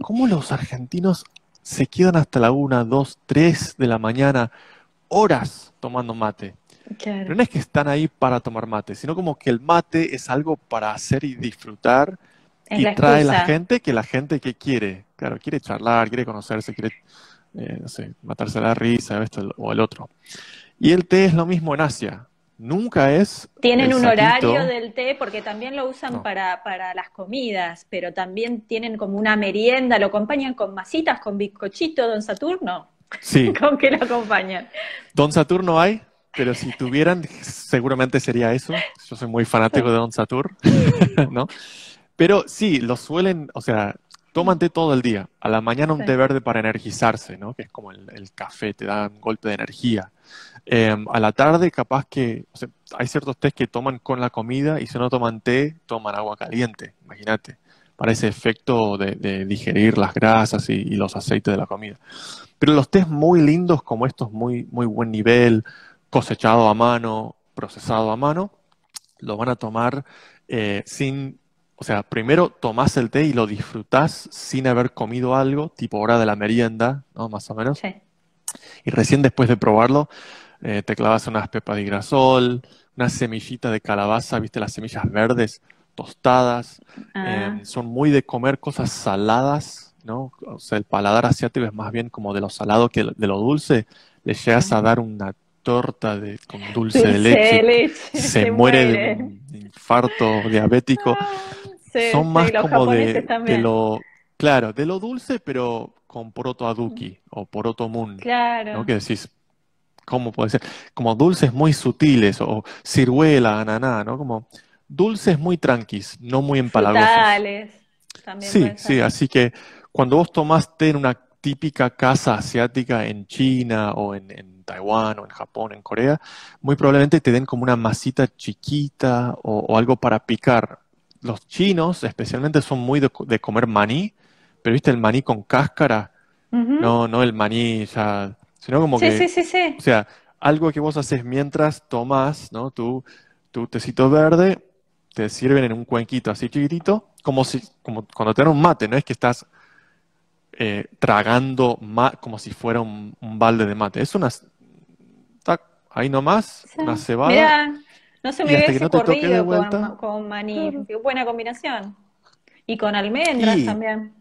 ¿Cómo los argentinos se quedan hasta la 1, 2, 3 de la mañana, horas tomando mate? Pero no es que están ahí para tomar mate, sino como que el mate es algo para hacer y disfrutar y trae la gente que la gente que quiere. Claro, quiere charlar, quiere conocerse, quiere eh, no matarse la risa esto, o el otro. Y el té es lo mismo en Asia. Nunca es. Tienen un horario
del té porque también lo usan para, las comidas, pero también tienen como una merienda, lo acompañan con masitas, con bizcochito, don Saturno. Sí. ¿Con qué lo acompañan?
Don Saturno hay, pero si tuvieran, seguramente sería eso. Yo soy muy fanático de Don Saturno, ¿no? Pero sí, lo suelen, o sea, toman té todo el día. A la mañana un té verde para energizarse, ¿no? Que es como el, café, te da un golpe de energía. Em, a la tarde capaz que, hay ciertos tés que toman con la comida y si no toman té, toman agua caliente, imagínate, para ese efecto de, digerir las grasas y, los aceites de la comida. Pero los tés muy lindos como estos, muy, muy buen nivel, cosechado a mano, procesado a mano, lo van a tomar eh, sin o sea, primero tomás el té y lo disfrutás sin haber comido algo, tipo hora de la merienda, ¿no? Más o menos. Sí. Y recién después de probarlo, eh, te clavas unas pepas de grasol una semillita de calabaza, viste las semillas verdes, tostadas. Eh, ah. son muy de comer cosas saladas, ¿no? O sea, el paladar asiático es más bien como de lo salado que de lo dulce. Le llegas a ah. dar una torta de, con dulce, de, leche. Se, muere, de infarto diabético. Ah.
Son más como de,
lo, claro, de lo dulce, pero con poroto aduki mm. o poroto moon
Claro. ¿no? Que
decís, ¿cómo puede ser? Como dulces muy sutiles o ciruela, ananá, ¿no? Como dulces muy tranquis, no muy empalagosos.
Frutales, sí, sí,
así que cuando vos tomás en una típica casa asiática en China o en, Taiwán o en Japón, en Corea, muy probablemente te den como una masita chiquita o algo para picar, los chinos especialmente son muy de, comer maní, pero viste el maní con cáscara, no, no el maní sino como que, sí, sí, sí. o sea, algo que vos haces mientras tomas ¿no? Tu, tu tecito verde, te sirven en un cuenquito así chiquitito, como si, como cuando te un mate, no es que estás eh, tragando como si fuera un, balde de mate, es una, ahí nomás, una cebada.
No se me hubiese no corrido con, con, maní. Buena combinación. Y con almendras también.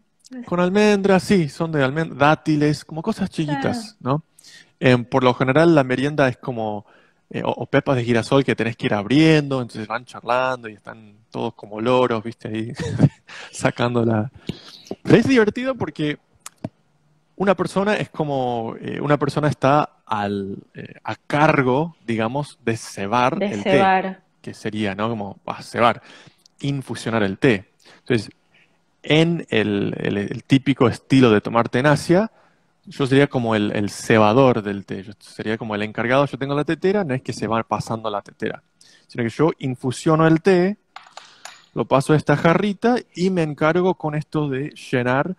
Con almendras, sí, son de almendras, dátiles, como cosas chiquitas, ¿no? Em, por lo general la merienda es como, eh, o, pepas de girasol que tenés que ir abriendo, entonces van charlando y están todos como loros, viste, ahí sacando la... Pero es divertido porque una persona es como, eh, una persona está al, eh, a cargo, digamos, de cebar de el cebar. que sería, ¿no? Como cebar, infusionar el té. Entonces, en el, el, típico estilo de tomar té yo sería como el, el, cebador del té, yo sería como el encargado, yo tengo la tetera, no es que se va pasando la tetera, sino que yo infusiono el té, lo paso a esta jarrita y me encargo con esto de llenar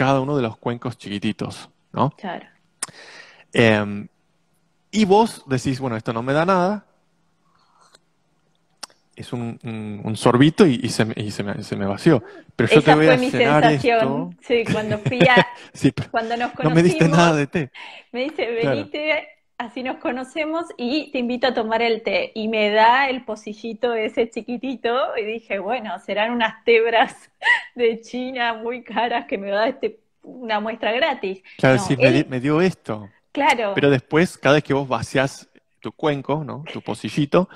cada uno de los cuencos chiquititos, ¿no? Claro. Em, y vos decís, bueno, esto no me da nada, es un, sorbito y, se, me, vació. Pero yo te voy fue a mi sensación.
Sí, cuando fui a, cuando nos conocimos. No me diste nada de té. Me dice, venite así nos conocemos y te invito a tomar el té. Y me da el pocillito ese chiquitito y dije, bueno, serán unas tebras de China muy caras que me da este, una muestra gratis. Claro, sí, me,
dio esto. Claro. Pero después, cada vez que vos vaciás tu cuenco, ¿no? Tu pocillito,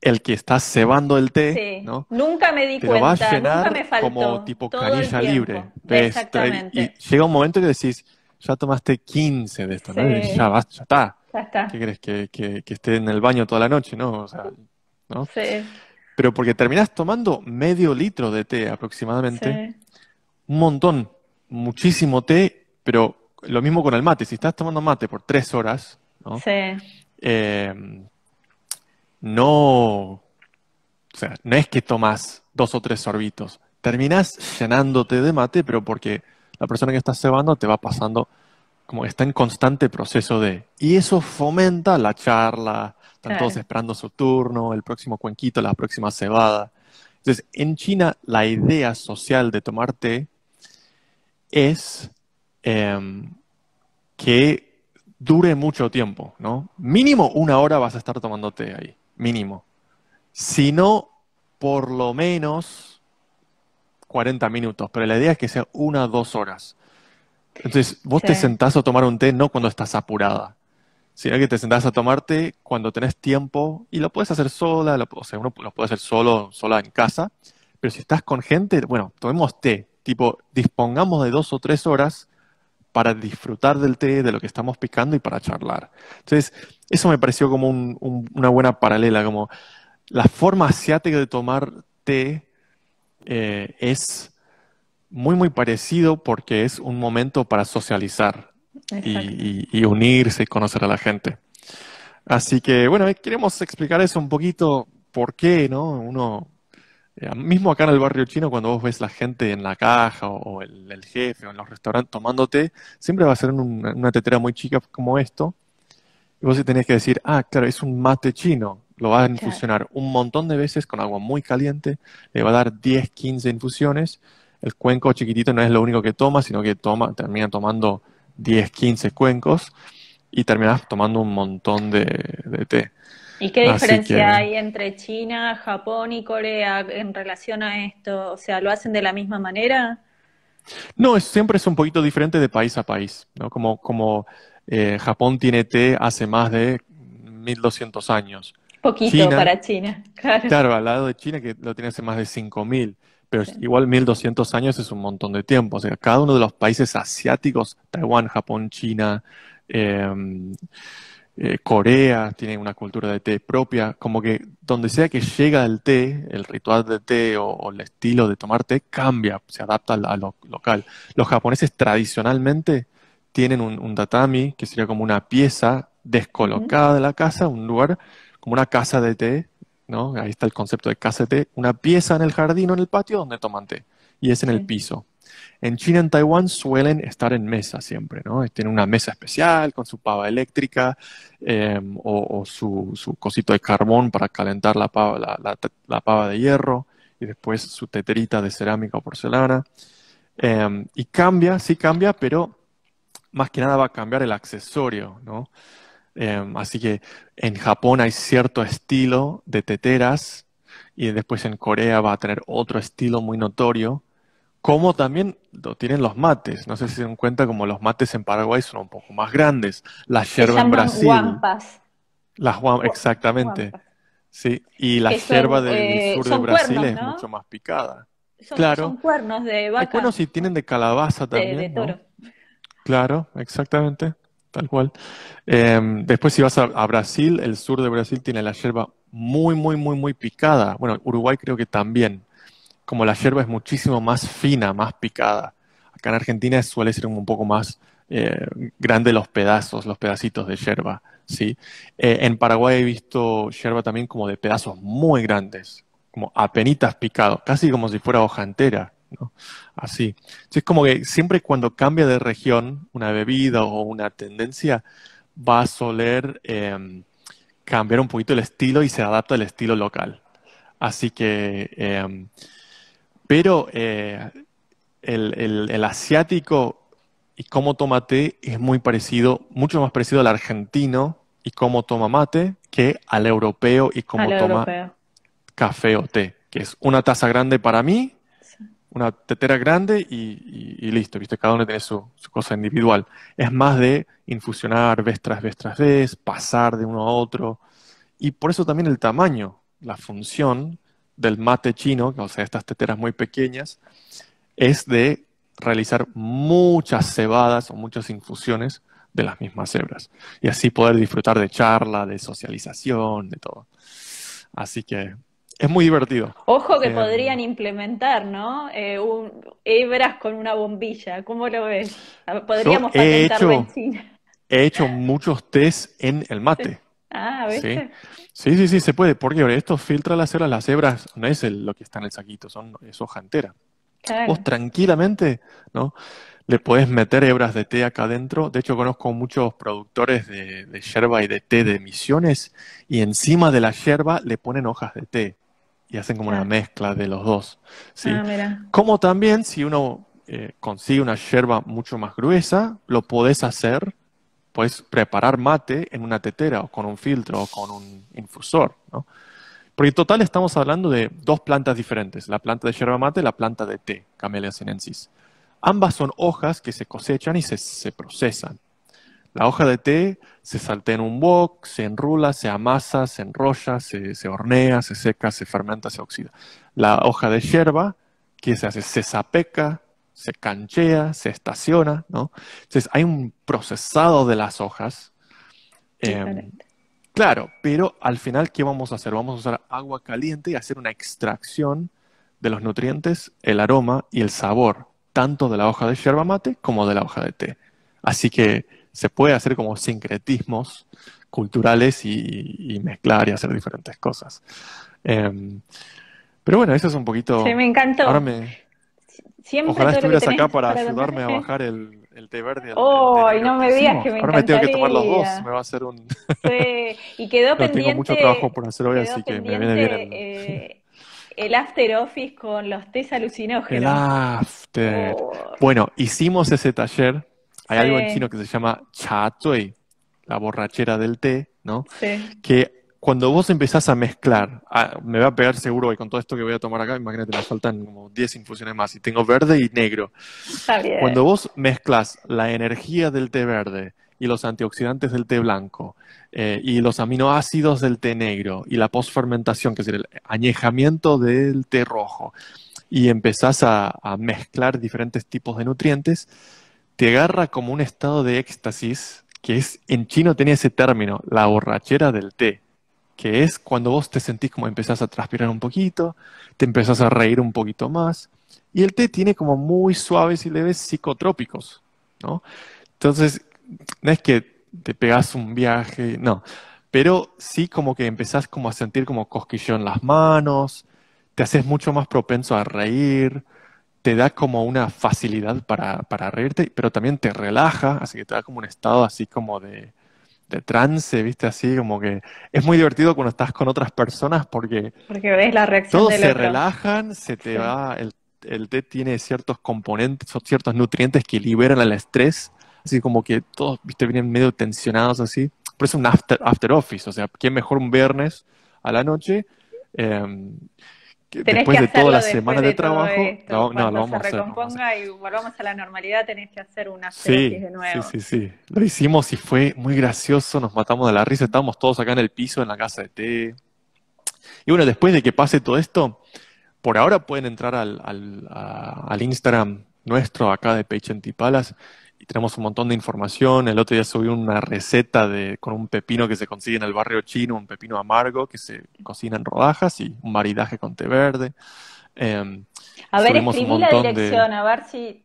el que está cebando el té, ¿no?
Nunca me di cuenta, lo a llenar nunca me faltó. Como tipo canilla libre. Exactamente.
Y llega un momento que decís, ya tomaste 15 de esto, ¿no? ya, ya está. Ya está. ¿Qué crees? Que, esté en el baño toda la noche, ¿no? O sea, ¿no? Sí. Pero porque terminás tomando medio litro de té aproximadamente. Un montón, muchísimo té, pero lo mismo con el mate. Si estás tomando mate por tres horas, ¿no?
Sí.
Em, no. O sea, no es que tomas dos o tres sorbitos. Terminás llenándote de mate, pero porque la persona que está cebando te va pasando, como está en constante proceso de... Y eso fomenta la charla, están todos esperando su turno, el próximo cuenquito, la próxima cebada. Entonces, en China, la idea social de tomar té es em, que dure mucho tiempo, ¿no? Mínimo una hora vas a estar tomando té ahí, mínimo. Si no, por lo menos 40 minutos, pero la idea es que sea una o dos horas. Entonces, vos te sentás a tomar un té no cuando estás apurada, sino que te sentás a tomarte cuando tenés tiempo y lo puedes hacer sola, o sea, uno lo puede hacer solo, sola en casa, pero si estás con gente, bueno, tomemos té, tipo, dispongamos de dos o tres horas para disfrutar del té, de lo que estamos picando y para charlar. Entonces, eso me pareció como una buena paralela, como la forma asiática de tomar té eh, es muy, muy parecido porque es un momento para socializar y, unirse y conocer a la gente. Así que, bueno, eh, queremos explicar eso un poquito, por qué, ¿no? Uno, eh, mismo acá en el barrio chino, cuando vos ves la gente en la caja o, el, jefe o en los restaurantes tomándote, siempre va a ser una tetera muy chica como esto. Y vos tenés que decir, ah, claro, es un mate chino. Lo va a infusionar un montón de veces con agua muy caliente, le va a dar 10, 15 infusiones. El cuenco chiquitito no es lo único que toma, sino que toma, termina tomando 10, 15 cuencos y terminas tomando un montón de, té.
¿Y qué diferencia hay entre China, Japón y Corea en relación a esto? O sea, ¿lo hacen de la misma manera?
No, siempre es un poquito diferente de país a país. Como, como eh, Japón tiene té hace más de 1200 años. Poquito para
China, claro.
al lado de China que lo tiene hace más de 5.000, pero igual 1.200 años es un montón de tiempo. O sea, cada uno de los países asiáticos, Taiwán, Japón, China, em, eh, Corea, tienen una cultura de té propia, como que donde sea que llega el té, el ritual de té o, el estilo de tomar té cambia, se adapta a lo local. Los japoneses tradicionalmente tienen un, un, tatami, que sería como una pieza descolocada de la casa, un lugar como una casa de té, ¿no? Ahí está el concepto de casa de té, una pieza en el jardín o en el patio donde toman té, y es en el piso. En China, en Taiwán, suelen estar en mesa siempre, ¿no? Eh, tienen una mesa especial con su pava eléctrica em, o, su, cosito de carbón para calentar la pava, de hierro y después su teterita de cerámica o porcelana. Em, y cambia, sí cambia, pero más que nada va a cambiar el accesorio, ¿no? Em, así que en Japón hay cierto estilo de teteras y después en Corea va a tener otro estilo muy notorio, como también lo tienen los mates. No sé si se dan cuenta como los mates en Paraguay son un poco más grandes, la yerba en Brasil. Las guampas, exactamente. Sí, y la hierba yerba del eh, sur de Brasil es mucho más picada.
claro. son cuernos de vaca. cuernos
tienen de calabaza también. Claro, exactamente tal cual. Em, después, si vas a, Brasil, el sur de Brasil tiene la yerba muy, muy, muy, muy picada. Bueno, Uruguay creo que también. Como la yerba es muchísimo más fina, más picada. Acá en Argentina suele ser un poco más eh, grande los pedazos, los pedacitos de yerba. ¿sí? Eh, en Paraguay he visto yerba también como de pedazos muy grandes, como apenitas picado, casi como si fuera hoja entera. Así. Entonces, es como que siempre cuando cambia de región una bebida o una tendencia, va a soler em, cambiar un poquito el estilo y se adapta al estilo local. Así que, em, pero eh, el, asiático y cómo toma té es muy parecido, mucho más parecido al argentino y cómo toma mate que al europeo y cómo toma café o té, que es una taza grande para mí una tetera grande y, listo, ¿viste? Cada uno tiene su, cosa individual. Es más de infusionar vez tras vez tras vez, pasar de uno a otro. Y por eso también el tamaño, la función del mate chino, o sea, estas teteras muy pequeñas, es de realizar muchas cebadas o muchas infusiones de las mismas hebras. Y así poder disfrutar de charla, de socialización, de todo. Así que es muy divertido. Ojo que eh, podrían
implementar, ¿no? hebras eh, con una bombilla, ¿cómo lo ves? Ah, podríamos patentarlo he hecho,
He hecho muchos test en el mate. Ah, ¿ves? ¿Sí? sí, sí, se puede, porque esto filtra las hebras, las hebras no es lo que está en el saquito, son, es hoja entera. Vos tranquilamente, ¿no? Le podés meter hebras de té acá adentro. De hecho, conozco muchos productores de, hierba yerba y de té de misiones y encima de la yerba le ponen hojas de té y hacen como una mezcla de los dos. Ah, como también si uno eh, consigue una yerba mucho más gruesa, lo podés hacer, puedes preparar mate en una tetera o con un filtro o con un infusor. ¿no? Porque en total estamos hablando de dos plantas diferentes, la planta de yerba mate y la planta de té, Camellia sinensis. Ambas son hojas que se cosechan y se procesan. La hoja de té se saltea en un wok, se enrula, se amasa, se enrolla, se, se hornea, se seca, se fermenta, se oxida. La hoja de yerba, ¿qué se hace? Se zapeca, se canchea, se estaciona, ¿no? Entonces hay un procesado de las hojas. Em, claro, pero al final, ¿qué vamos a hacer? Vamos a usar agua caliente y hacer una extracción de los nutrientes, el aroma y el sabor, tanto de la hoja de yerba mate como de la hoja de té. Así que se puede hacer como sincretismos culturales y, mezclar y hacer diferentes cosas. Em, pero bueno, eso es un poquito... Sí, me encantó. Ahora me,
Siempre Ojalá estuvieras acá para, ayudarme a bajar
el, el té verde. oh, no me digas que me Ahora me tengo que tomar los dos, me va a hacer un...
Sí, y quedó pendiente... tengo mucho trabajo por hacer hoy, así que me viene bien eh, el after office con los tés alucinógenos. El after.
Oh. Bueno, hicimos ese taller hay algo en chino que se llama cha la borrachera del té, ¿no? Sí. Que cuando vos empezás a mezclar, me voy a pegar seguro hoy con todo esto que voy a tomar acá, imagínate, me faltan como 10 infusiones más y tengo verde y negro.
Está bien. Cuando
vos mezclas la energía del té verde y los antioxidantes del té blanco eh, y los aminoácidos del té negro y la posfermentación, que es el añejamiento del té rojo, y empezás a mezclar diferentes tipos de nutrientes, te agarra como un estado de éxtasis, que es, en chino tenía ese término, la borrachera del té, que es cuando vos te sentís como empezás a transpirar un poquito, te empezás a reír un poquito más, y el té tiene como muy suaves y leves psicotrópicos, ¿no? Entonces, no es que te pegas un viaje, no, pero sí como que empezás como a sentir como cosquillón en las manos, te haces mucho más propenso a reír, te da como una facilidad para, para reírte, pero también te relaja, así que te da como un estado así como de, trance, ¿viste? Así como que es muy divertido cuando estás con otras personas porque...
Porque ves la reacción. Todos se relajan,
se te va, el, té tiene ciertos componentes, ciertos nutrientes que liberan el estrés, así como que todos, ¿viste? Vienen medio tensionados así. Por eso un after, after office, o sea, ¿quién mejor un viernes a la noche? Em, después de toda la semana de, trabajo, no, a
y volvamos a la normalidad, tenés que hacer una
sí, de nuevo. Sí, sí, sí. Lo hicimos y fue muy gracioso, nos matamos de la risa, estábamos todos acá en el piso, en la casa de té. Y bueno, después de que pase todo esto, por ahora pueden entrar al, al, al Instagram nuestro acá de Page Antipalas y tenemos un montón de información. El otro día subí una receta de, con un pepino que se consigue en el barrio chino, un pepino amargo que se cocina en rodajas y un maridaje con té verde. Em, a ver, escribí la dirección,
a ver si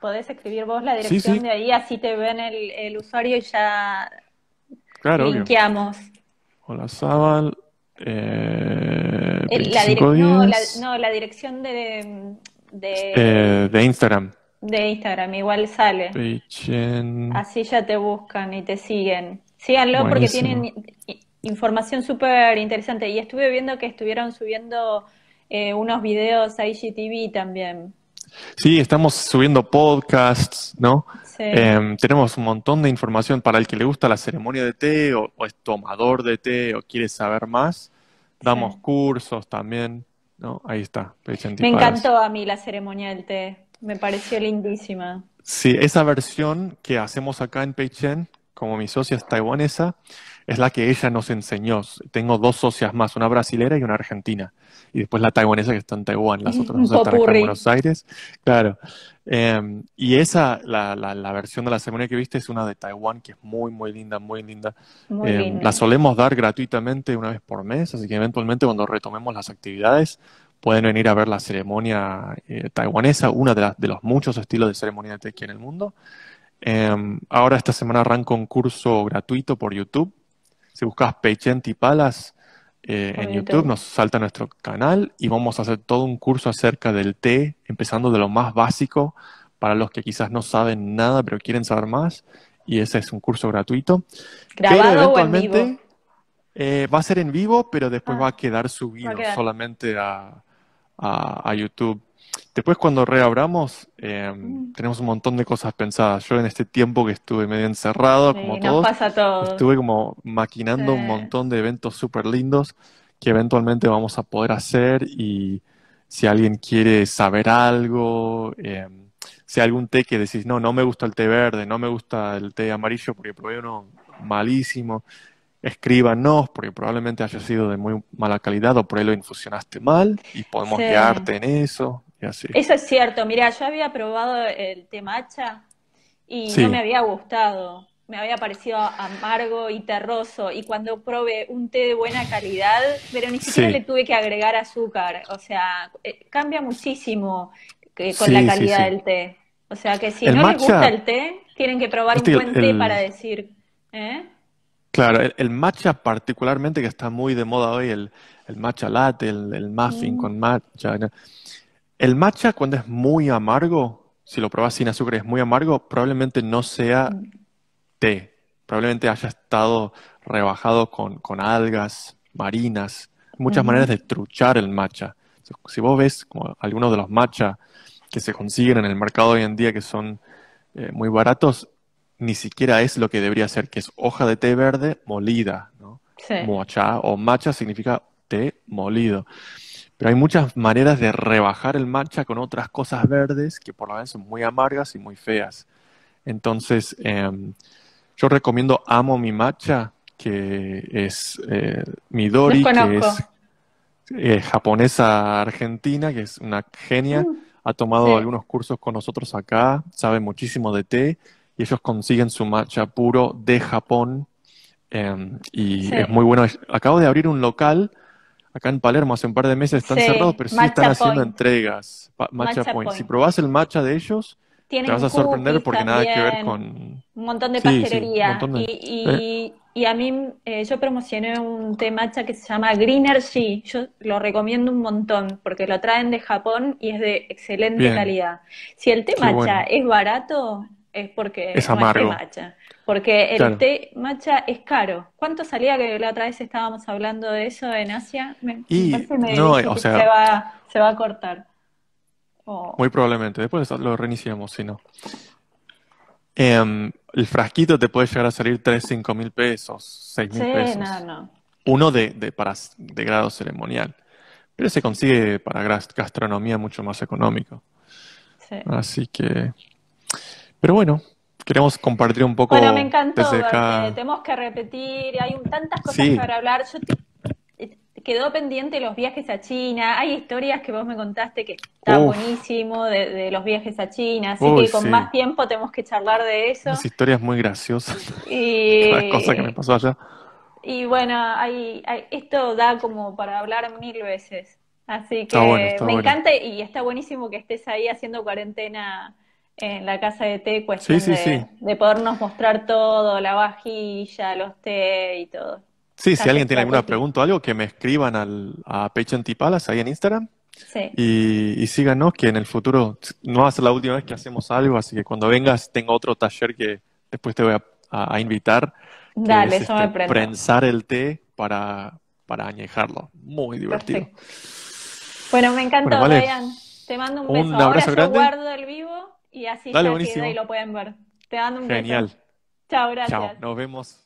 podés escribir vos la dirección de ahí, así te ven el, usuario y ya
claro, linkeamos. Hola, Zabal. Eh, la, dirección,
no, la, dirección de, de eh, Instagram de Instagram, igual sale. Así ya te buscan y te siguen. Síganlo porque tienen información súper interesante. Y estuve viendo que estuvieron subiendo eh, unos videos a IGTV también.
Sí, estamos subiendo podcasts, ¿no? Em, tenemos un montón de información para el que le gusta la ceremonia de té o, es tomador de té o quiere saber más. Damos cursos también, ¿no? Ahí está. Me encantó
a mí la ceremonia del té. Me pareció lindísima.
Sí, esa versión que hacemos acá en Peichen, como mi socia es taiwanesa, es la que ella nos enseñó. Tengo dos socias más, una brasilera y una argentina. Y después la taiwanesa que está en Taiwán, las otras dos están acá en Buenos Aires. Claro. Em, y esa, la, versión de la ceremonia que viste es una de Taiwán, que es muy, muy linda, muy linda. Em, la solemos dar gratuitamente una vez por mes, así que eventualmente cuando retomemos las actividades, pueden venir a ver la ceremonia eh, taiwanesa, una de, de, los muchos estilos de ceremonia de aquí en el mundo. Em, ahora esta semana arranca un curso gratuito por YouTube. Si buscas Chen Tipalas eh, en YouTube, nos salta nuestro canal y vamos a hacer todo un curso acerca del té, empezando de lo más básico para los que quizás no saben nada pero quieren saber más. Y ese es un curso gratuito. Grabado pero eventualmente, o en vivo? Eh, va a ser en vivo, pero después ah. va a quedar subido solamente a, a, YouTube. Después cuando reabramos, eh, mm. tenemos un montón de cosas pensadas. Yo en este tiempo que estuve medio encerrado, como todos, estuve como maquinando un montón de eventos súper lindos que eventualmente vamos a poder hacer y si alguien quiere saber algo, eh, si hay algún té que decís, no, no me gusta el té verde, no me gusta el té amarillo porque probé uno malísimo, escríbanos, porque probablemente haya sido de muy mala calidad o por ahí lo infusionaste mal y podemos guiarte en eso y Eso es
cierto, mira, yo había probado el té matcha y no me había gustado, me había parecido amargo y terroso y cuando probé un té de buena calidad, pero ni siquiera le tuve que agregar azúcar, o sea, eh, cambia muchísimo eh, con la calidad del té. O sea que si no les gusta el té, tienen que probar un buen té para decir... ¿eh?
Claro, el, matcha particularmente que está muy de moda hoy, el, matcha latte, el, muffin mm. con matcha. El matcha cuando es muy amargo, si lo probas sin azúcar y es muy amargo, probablemente no sea mm. té. Probablemente haya estado rebajado con, algas marinas. Muchas maneras mm. de truchar el matcha. Si vos ves algunos de los matcha que se consiguen en el mercado hoy en día que son eh, muy baratos, ni siquiera es lo que debería ser, que es hoja de té verde molida, ¿no? Sí. o macha, significa té molido. Pero hay muchas maneras de rebajar el matcha con otras cosas verdes que por la vez son muy amargas y muy feas. Entonces, em, yo recomiendo Amo mi matcha, que es eh, Midori, que es eh, japonesa argentina, que es una genia. Mm. Ha tomado algunos cursos con nosotros acá, sabe muchísimo de té ellos consiguen su matcha puro de Japón. Em, y es muy bueno. Acabo de abrir un local acá en Palermo hace un par de meses, están cerrados, pero sí están haciendo entregas. matcha, point. Si probás el matcha de ellos, te vas a sorprender porque nada que ver
con. Un montón de pastelería. Eh. Y, a mí, eh, yo promocioné un té matcha que se llama Greenergy. Yo lo recomiendo un montón porque lo traen de Japón y es de excelente calidad. Si el té matcha es barato, es porque es matcha. Porque el té matcha es caro. ¿Cuánto salía que la otra vez estábamos hablando de eso en Asia? y, no, o sea, se, va, a cortar.
Muy probablemente. Después lo reiniciamos, si no. Em, el frasquito te puede llegar a salir 3, 5 mil pesos, 6 mil pesos. No, Uno de, de, para, de grado ceremonial. Pero se consigue para gastronomía mucho más económico. Así que pero bueno, queremos compartir un poco. Bueno, me encantó, eh,
tenemos que repetir, hay tantas cosas para hablar. Yo eh, quedó pendiente los viajes a China, hay historias que vos me contaste que está buenísimo de, los viajes a China, así que con más tiempo tenemos que charlar de eso. Esas
historias muy graciosas, y... las cosas que me pasó allá.
Y bueno, hay, esto da como para hablar mil veces. Así que me encanta y está buenísimo que estés ahí haciendo cuarentena en la casa de té cuestión de, podernos mostrar todo, la vajilla, los té y todo.
Sí, si alguien tiene alguna pregunta o algo, que me escriban al, a Patreon Palace ahí en Instagram. Sí. y, síganos, que en el futuro no va a ser la última vez que hacemos algo, así que cuando vengas tengo otro taller que después te voy a, invitar. Dale, eso me este, Prensar el té para, para añejarlo. Muy divertido.
Bueno, me encantó, bueno, Te mando un, beso. Ahora yo guardo el vivo y así Dale, y lo pueden ver. Te dando un Genial. Chao, gracias. Chao,
nos vemos.